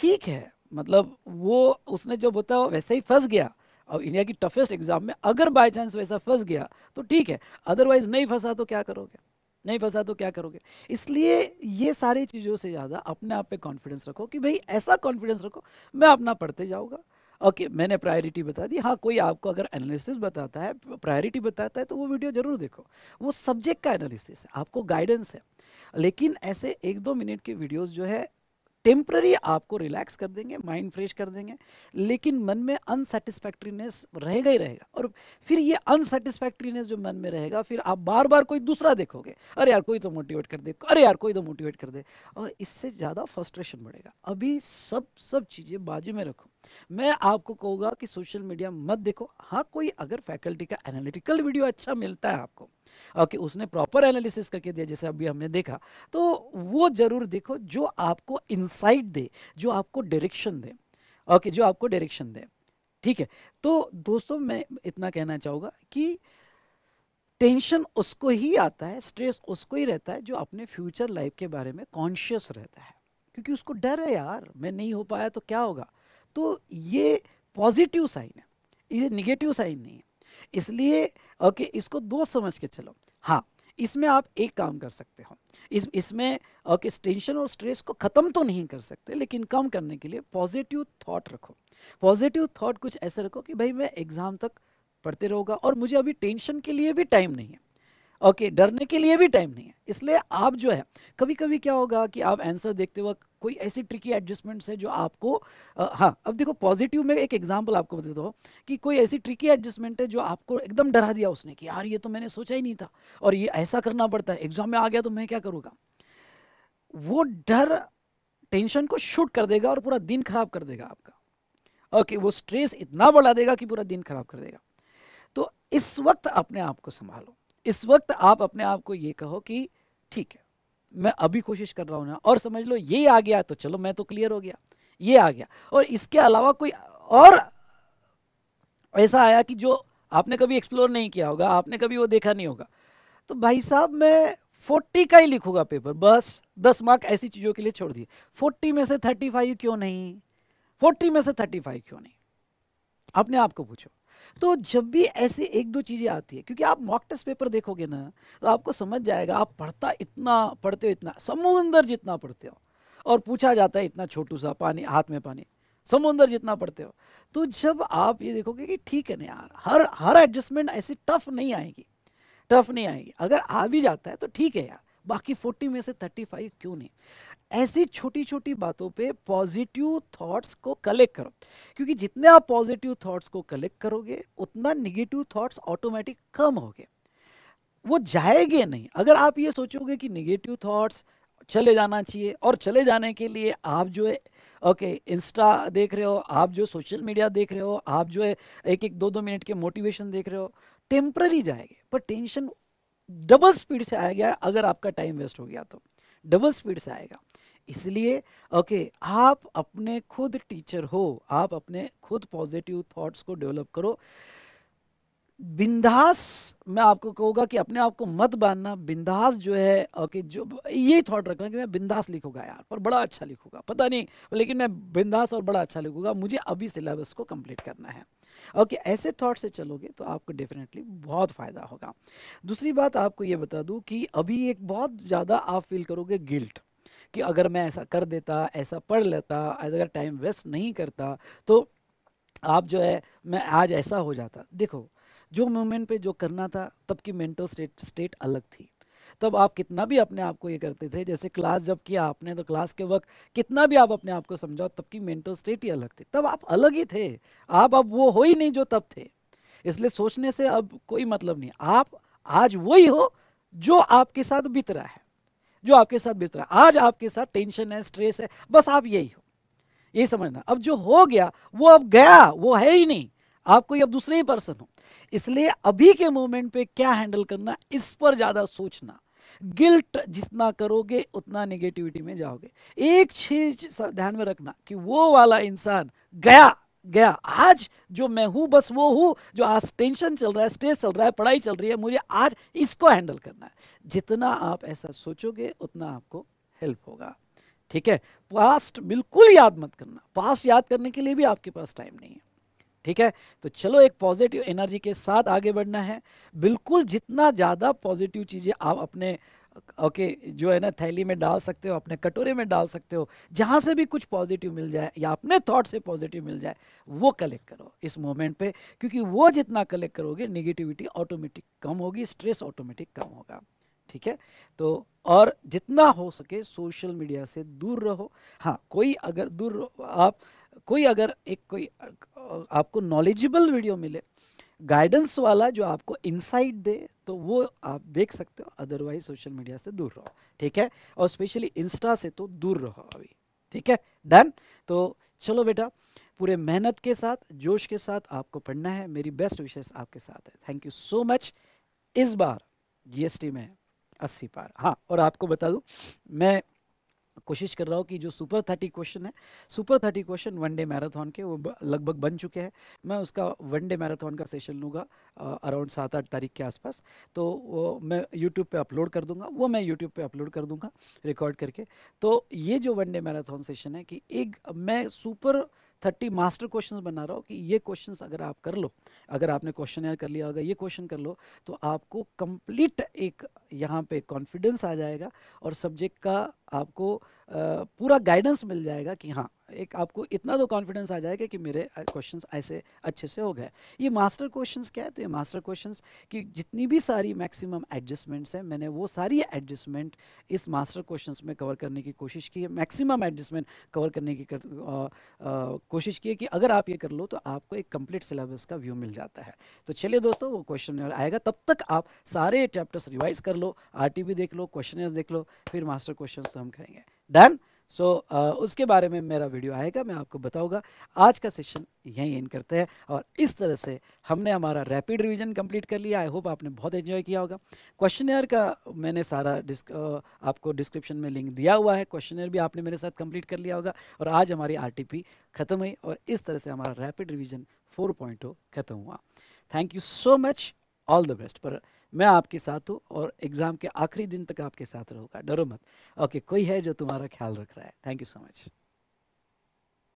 ठीक है मतलब वो उसने जो बताया वो वैसे ही फंस गया और इंडिया की टफेस्ट एग्जाम में अगर बाय चांस वैसा फंस गया तो ठीक है अदरवाइज नहीं फंसा तो क्या करोगे नहीं फंसा तो क्या करोगे इसलिए ये सारी चीज़ों से ज़्यादा अपने आप पे कॉन्फिडेंस रखो कि भाई ऐसा कॉन्फिडेंस रखो मैं अपना पढ़ते जाऊँगा ओके okay, मैंने प्रायोरिटी बता दी हाँ कोई आपको अगर एनालिसिस बताता है प्रायोरिटी बताता है तो वो वीडियो जरूर देखो वो सब्जेक्ट का एनालिसिस है आपको गाइडेंस है लेकिन ऐसे एक दो मिनट के वीडियोस जो है टेम्प्ररी आपको रिलैक्स कर देंगे माइंड फ्रेश कर देंगे लेकिन मन में अनसेटिस्फैक्ट्रीनेस रहेगा ही रहेगा और फिर ये अनसेटिस्फैक्ट्रीनेस जो मन में रहेगा फिर आप बार बार कोई दूसरा देखोगे अरे यार कोई तो मोटिवेट कर दे अरे यार कोई तो मोटिवेट कर दे और इससे ज़्यादा फ्रस्ट्रेशन बढ़ेगा अभी सब सब चीज़ें बाजू में रखो मैं आपको कहूँगा कि सोशल मीडिया मत देखो हाँ कोई अगर फैकल्टी का एनालिटिकल वीडियो अच्छा मिलता है आपको कि उसने प्रॉपर एनालिसिस करके दिया जैसे अभी हमने देखा तो वो ज़रूर देखो जो आपको इंसाइट दे जो आपको डायरेक्शन दे ओके जो आपको डायरेक्शन दे ठीक है तो दोस्तों मैं इतना कहना चाहूँगा कि टेंशन उसको ही आता है स्ट्रेस उसको ही रहता है जो अपने फ्यूचर लाइफ के बारे में कॉन्शियस रहता है क्योंकि उसको डर है यार मैं नहीं हो पाया तो क्या होगा तो ये पॉजिटिव साइन है ये निगेटिव साइन नहीं है इसलिए ओके इसको दो समझ के चलो हाँ इसमें आप एक काम कर सकते हो इस इसमें ओके टेंशन और स्ट्रेस को ख़त्म तो नहीं कर सकते लेकिन कम करने के लिए पॉजिटिव थॉट रखो पॉजिटिव थॉट कुछ ऐसे रखो कि भाई मैं एग्ज़ाम तक पढ़ते रहूँगा और मुझे अभी टेंशन के लिए भी टाइम नहीं है ओके डरने के लिए भी टाइम नहीं है इसलिए आप जो है कभी कभी क्या होगा कि आप आंसर देखते वक्त कोई ऐसी ट्रिकी एडजस्टमेंट्स है जो आपको हाँ अब देखो पॉजिटिव में एक एग्जांपल आपको बता दो कि कोई ऐसी ट्रिकी एडजस्टमेंट है जो आपको एकदम डरा दिया उसने कि यार ये तो मैंने सोचा ही नहीं था और ये ऐसा करना पड़ता है एग्जाम में आ गया तो मैं क्या करूँगा वो डर टेंशन को शूट कर देगा और पूरा दिन खराब कर देगा आपका ओके वो स्ट्रेस इतना बढ़ा देगा कि पूरा दिन खराब कर देगा तो इस वक्त अपने आप को संभालो इस वक्त आप अपने आप को ये कहो कि ठीक है मैं अभी कोशिश कर रहा हूँ ना और समझ लो ये आ गया तो चलो मैं तो क्लियर हो गया ये आ गया और इसके अलावा कोई और ऐसा आया कि जो आपने कभी एक्सप्लोर नहीं किया होगा आपने कभी वो देखा नहीं होगा तो भाई साहब मैं फोर्टी का ही लिखूंगा पेपर बस दस मार्क ऐसी चीज़ों के लिए छोड़ दिए फोर्टी में से थर्टी फाइव क्यों नहीं फोर्टी में से थर्टी फाइव क्यों नहीं अपने आप को पूछो तो जब भी ऐसे एक दो चीज़ें आती है क्योंकि आप मॉक टेस्ट पेपर देखोगे ना तो आपको समझ जाएगा आप पढ़ता इतना पढ़ते हो इतना समुंदर जितना पढ़ते हो और पूछा जाता है इतना छोटू सा पानी हाथ में पानी समुंदर जितना पढ़ते हो तो जब आप ये देखोगे कि ठीक है ना यार हर हर एडजस्टमेंट ऐसी टफ नहीं आएगी टफ नहीं आएगी अगर आ भी जाता है तो ठीक है यार बाकी फोर्टी में से थर्टी क्यों नहीं ऐसी छोटी छोटी बातों पे पॉजिटिव थॉट्स को कलेक्ट करो क्योंकि जितने आप पॉजिटिव थॉट्स को कलेक्ट करोगे उतना निगेटिव थॉट्स ऑटोमेटिक कम हो गए वो जाएंगे नहीं अगर आप ये सोचोगे कि निगेटिव थॉट्स चले जाना चाहिए और चले जाने के लिए आप जो है ओके इंस्टा देख रहे हो आप जो सोशल मीडिया देख रहे हो आप जो है एक एक दो दो मिनट के मोटिवेशन देख रहे हो टेम्प्ररी जाएंगे पर टेंशन डबल स्पीड से आएगा अगर आपका टाइम वेस्ट हो गया तो डबल स्पीड से आएगा इसलिए ओके okay, आप अपने खुद टीचर हो आप अपने खुद पॉजिटिव थॉट्स को डेवलप करो बिंदास मैं आपको कहूँगा कि अपने आप को मत बांधना बिंदास जो है ओके जो ये थॉट रखना कि मैं बिंदास लिखूंगा यार पर बड़ा अच्छा लिखूंगा पता नहीं लेकिन मैं बिंदास और बड़ा अच्छा लिखूंगा मुझे अभी सिलेबस को कंप्लीट करना है ओके ऐसे थॉट से चलोगे तो आपको डेफिनेटली बहुत फ़ायदा होगा दूसरी बात आपको ये बता दूँ कि अभी एक बहुत ज़्यादा आप फील करोगे गिल्ट कि अगर मैं ऐसा कर देता ऐसा पढ़ लेता अगर टाइम वेस्ट नहीं करता तो आप जो है मैं आज ऐसा हो जाता देखो जो मोमेंट पे जो करना था तब की मेंटल स्टेट स्टेट अलग थी तब आप कितना भी अपने आप को ये करते थे जैसे क्लास जब किया आपने तो क्लास के वक्त कितना भी आप अपने आप को समझाओ तब की मेंटल स्टेट ही अलग थी तब आप अलग ही थे आप अब वो हो ही नहीं जो तब थे इसलिए सोचने से अब कोई मतलब नहीं आप आज वही हो जो आपके साथ बीत रहा है जो आपके साथ बीत रहा है आज आपके साथ टेंशन है स्ट्रेस है बस आप यही हो यही समझना अब जो हो गया वो अब गया वो है ही नहीं आप कोई अब दूसरे ही पर्सन हो इसलिए अभी के मोमेंट पे क्या हैंडल करना इस पर ज़्यादा सोचना गिल्ट जितना करोगे उतना नेगेटिविटी में जाओगे एक चीज ध्यान में रखना कि वो वाला इंसान गया गया आज जो मैं हूँ बस वो हूँ जो आज टेंशन चल रहा है स्ट्रेस चल रहा है पढ़ाई चल रही है मुझे आज इसको हैंडल करना है जितना आप ऐसा सोचोगे उतना आपको हेल्प होगा ठीक है पास्ट बिल्कुल याद मत करना पास्ट याद करने के लिए भी आपके पास टाइम नहीं है ठीक है तो चलो एक पॉजिटिव एनर्जी के साथ आगे बढ़ना है बिल्कुल जितना ज़्यादा पॉजिटिव चीज़ें आप अपने ओके okay, जो है ना थैली में डाल सकते हो अपने कटोरे में डाल सकते हो जहाँ से भी कुछ पॉजिटिव मिल जाए या अपने थॉट से पॉजिटिव मिल जाए वो कलेक्ट करो इस मोमेंट पे क्योंकि वो जितना कलेक्ट करोगे निगेटिविटी ऑटोमेटिक कम होगी स्ट्रेस ऑटोमेटिक कम होगा ठीक है तो और जितना हो सके सोशल मीडिया से दूर रहो हाँ कोई अगर दूर आप कोई अगर एक कोई आपको नॉलेजेबल वीडियो मिले गाइडेंस वाला जो आपको इंसाइट दे तो वो आप देख सकते हो अदरवाइज सोशल मीडिया से दूर रहो ठीक है और स्पेशली इंस्टा से तो दूर रहो अभी ठीक है डन तो चलो बेटा पूरे मेहनत के साथ जोश के साथ आपको पढ़ना है मेरी बेस्ट विशेष आपके साथ है थैंक यू सो मच इस बार जीएसटी में अस्सी पार हाँ और आपको बता दूं मैं कोशिश कर रहा हूँ कि जो सुपर थर्टी क्वेश्चन है super thirty question one day marathon के वो लगभग बन चुके हैं मैं उसका वनडे मैराथन का सेशन लूँगा अराउंड सात आठ तारीख के आसपास तो वो मैं यूट्यूब पे अपलोड कर दूँगा वो मैं यूट्यूब पे अपलोड कर दूँगा रिकॉर्ड करके तो ये जो वनडे मैराथन सेशन है कि एक मैं सुपर थर्टी मास्टर क्वेश्चन बना रहा हूँ कि ये क्वेश्चन अगर आप कर लो अगर आपने क्वेश्चन कर लिया होगा ये क्वेश्चन कर लो तो आपको कंप्लीट एक यहाँ पे कॉन्फिडेंस आ जाएगा और सब्जेक्ट का आपको पूरा गाइडेंस मिल जाएगा कि हाँ एक आपको इतना तो कॉन्फिडेंस आ जाएगा कि मेरे क्वेश्चन ऐसे अच्छे से हो गए ये मास्टर क्वेश्चन क्या है तो ये मास्टर क्वेश्चंस कि जितनी भी सारी मैक्सिमम एडजस्टमेंट्स हैं मैंने वो सारी एडजस्टमेंट इस मास्टर क्वेश्चंस में कवर करने की कोशिश की है मैक्सिमम एडजस्टमेंट कवर करने की कर, आ, आ, कोशिश की है कि अगर आप ये कर लो तो आपको एक कंप्लीट सिलेबस का व्यू मिल जाता है तो चलिए दोस्तों वो क्वेश्चन आएगा तब तक आप सारे चैप्टर्स रिवाइज कर लो आर देख लो क्वेश्चन देख लो फिर मास्टर क्वेश्चन हम करेंगे डन सो uh, उसके बारे में मेरा वीडियो आएगा मैं आपको बताऊंगा आज का सेशन यहीं एंड करते हैं और इस तरह से हमने हमारा रैपिड रिवीजन कंप्लीट कर लिया आई होप आपने बहुत एंजॉय किया होगा क्वेश्चनर का मैंने सारा डिस्क uh, आपको डिस्क्रिप्शन में लिंक दिया हुआ है क्वेश्चन भी आपने मेरे साथ कंप्लीट कर लिया होगा और आज हमारी आर ख़त्म हुई और इस तरह से हमारा रैपिड रिविज़न फोर ख़त्म हुआ thank you so much all the best पर मैं आपके साथ हूँ और एग्ज़ाम के आखिरी दिन तक आपके साथ रहूँगा डरो मत ओके कोई है जो तुम्हारा ख्याल रख रहा है थैंक यू सो मच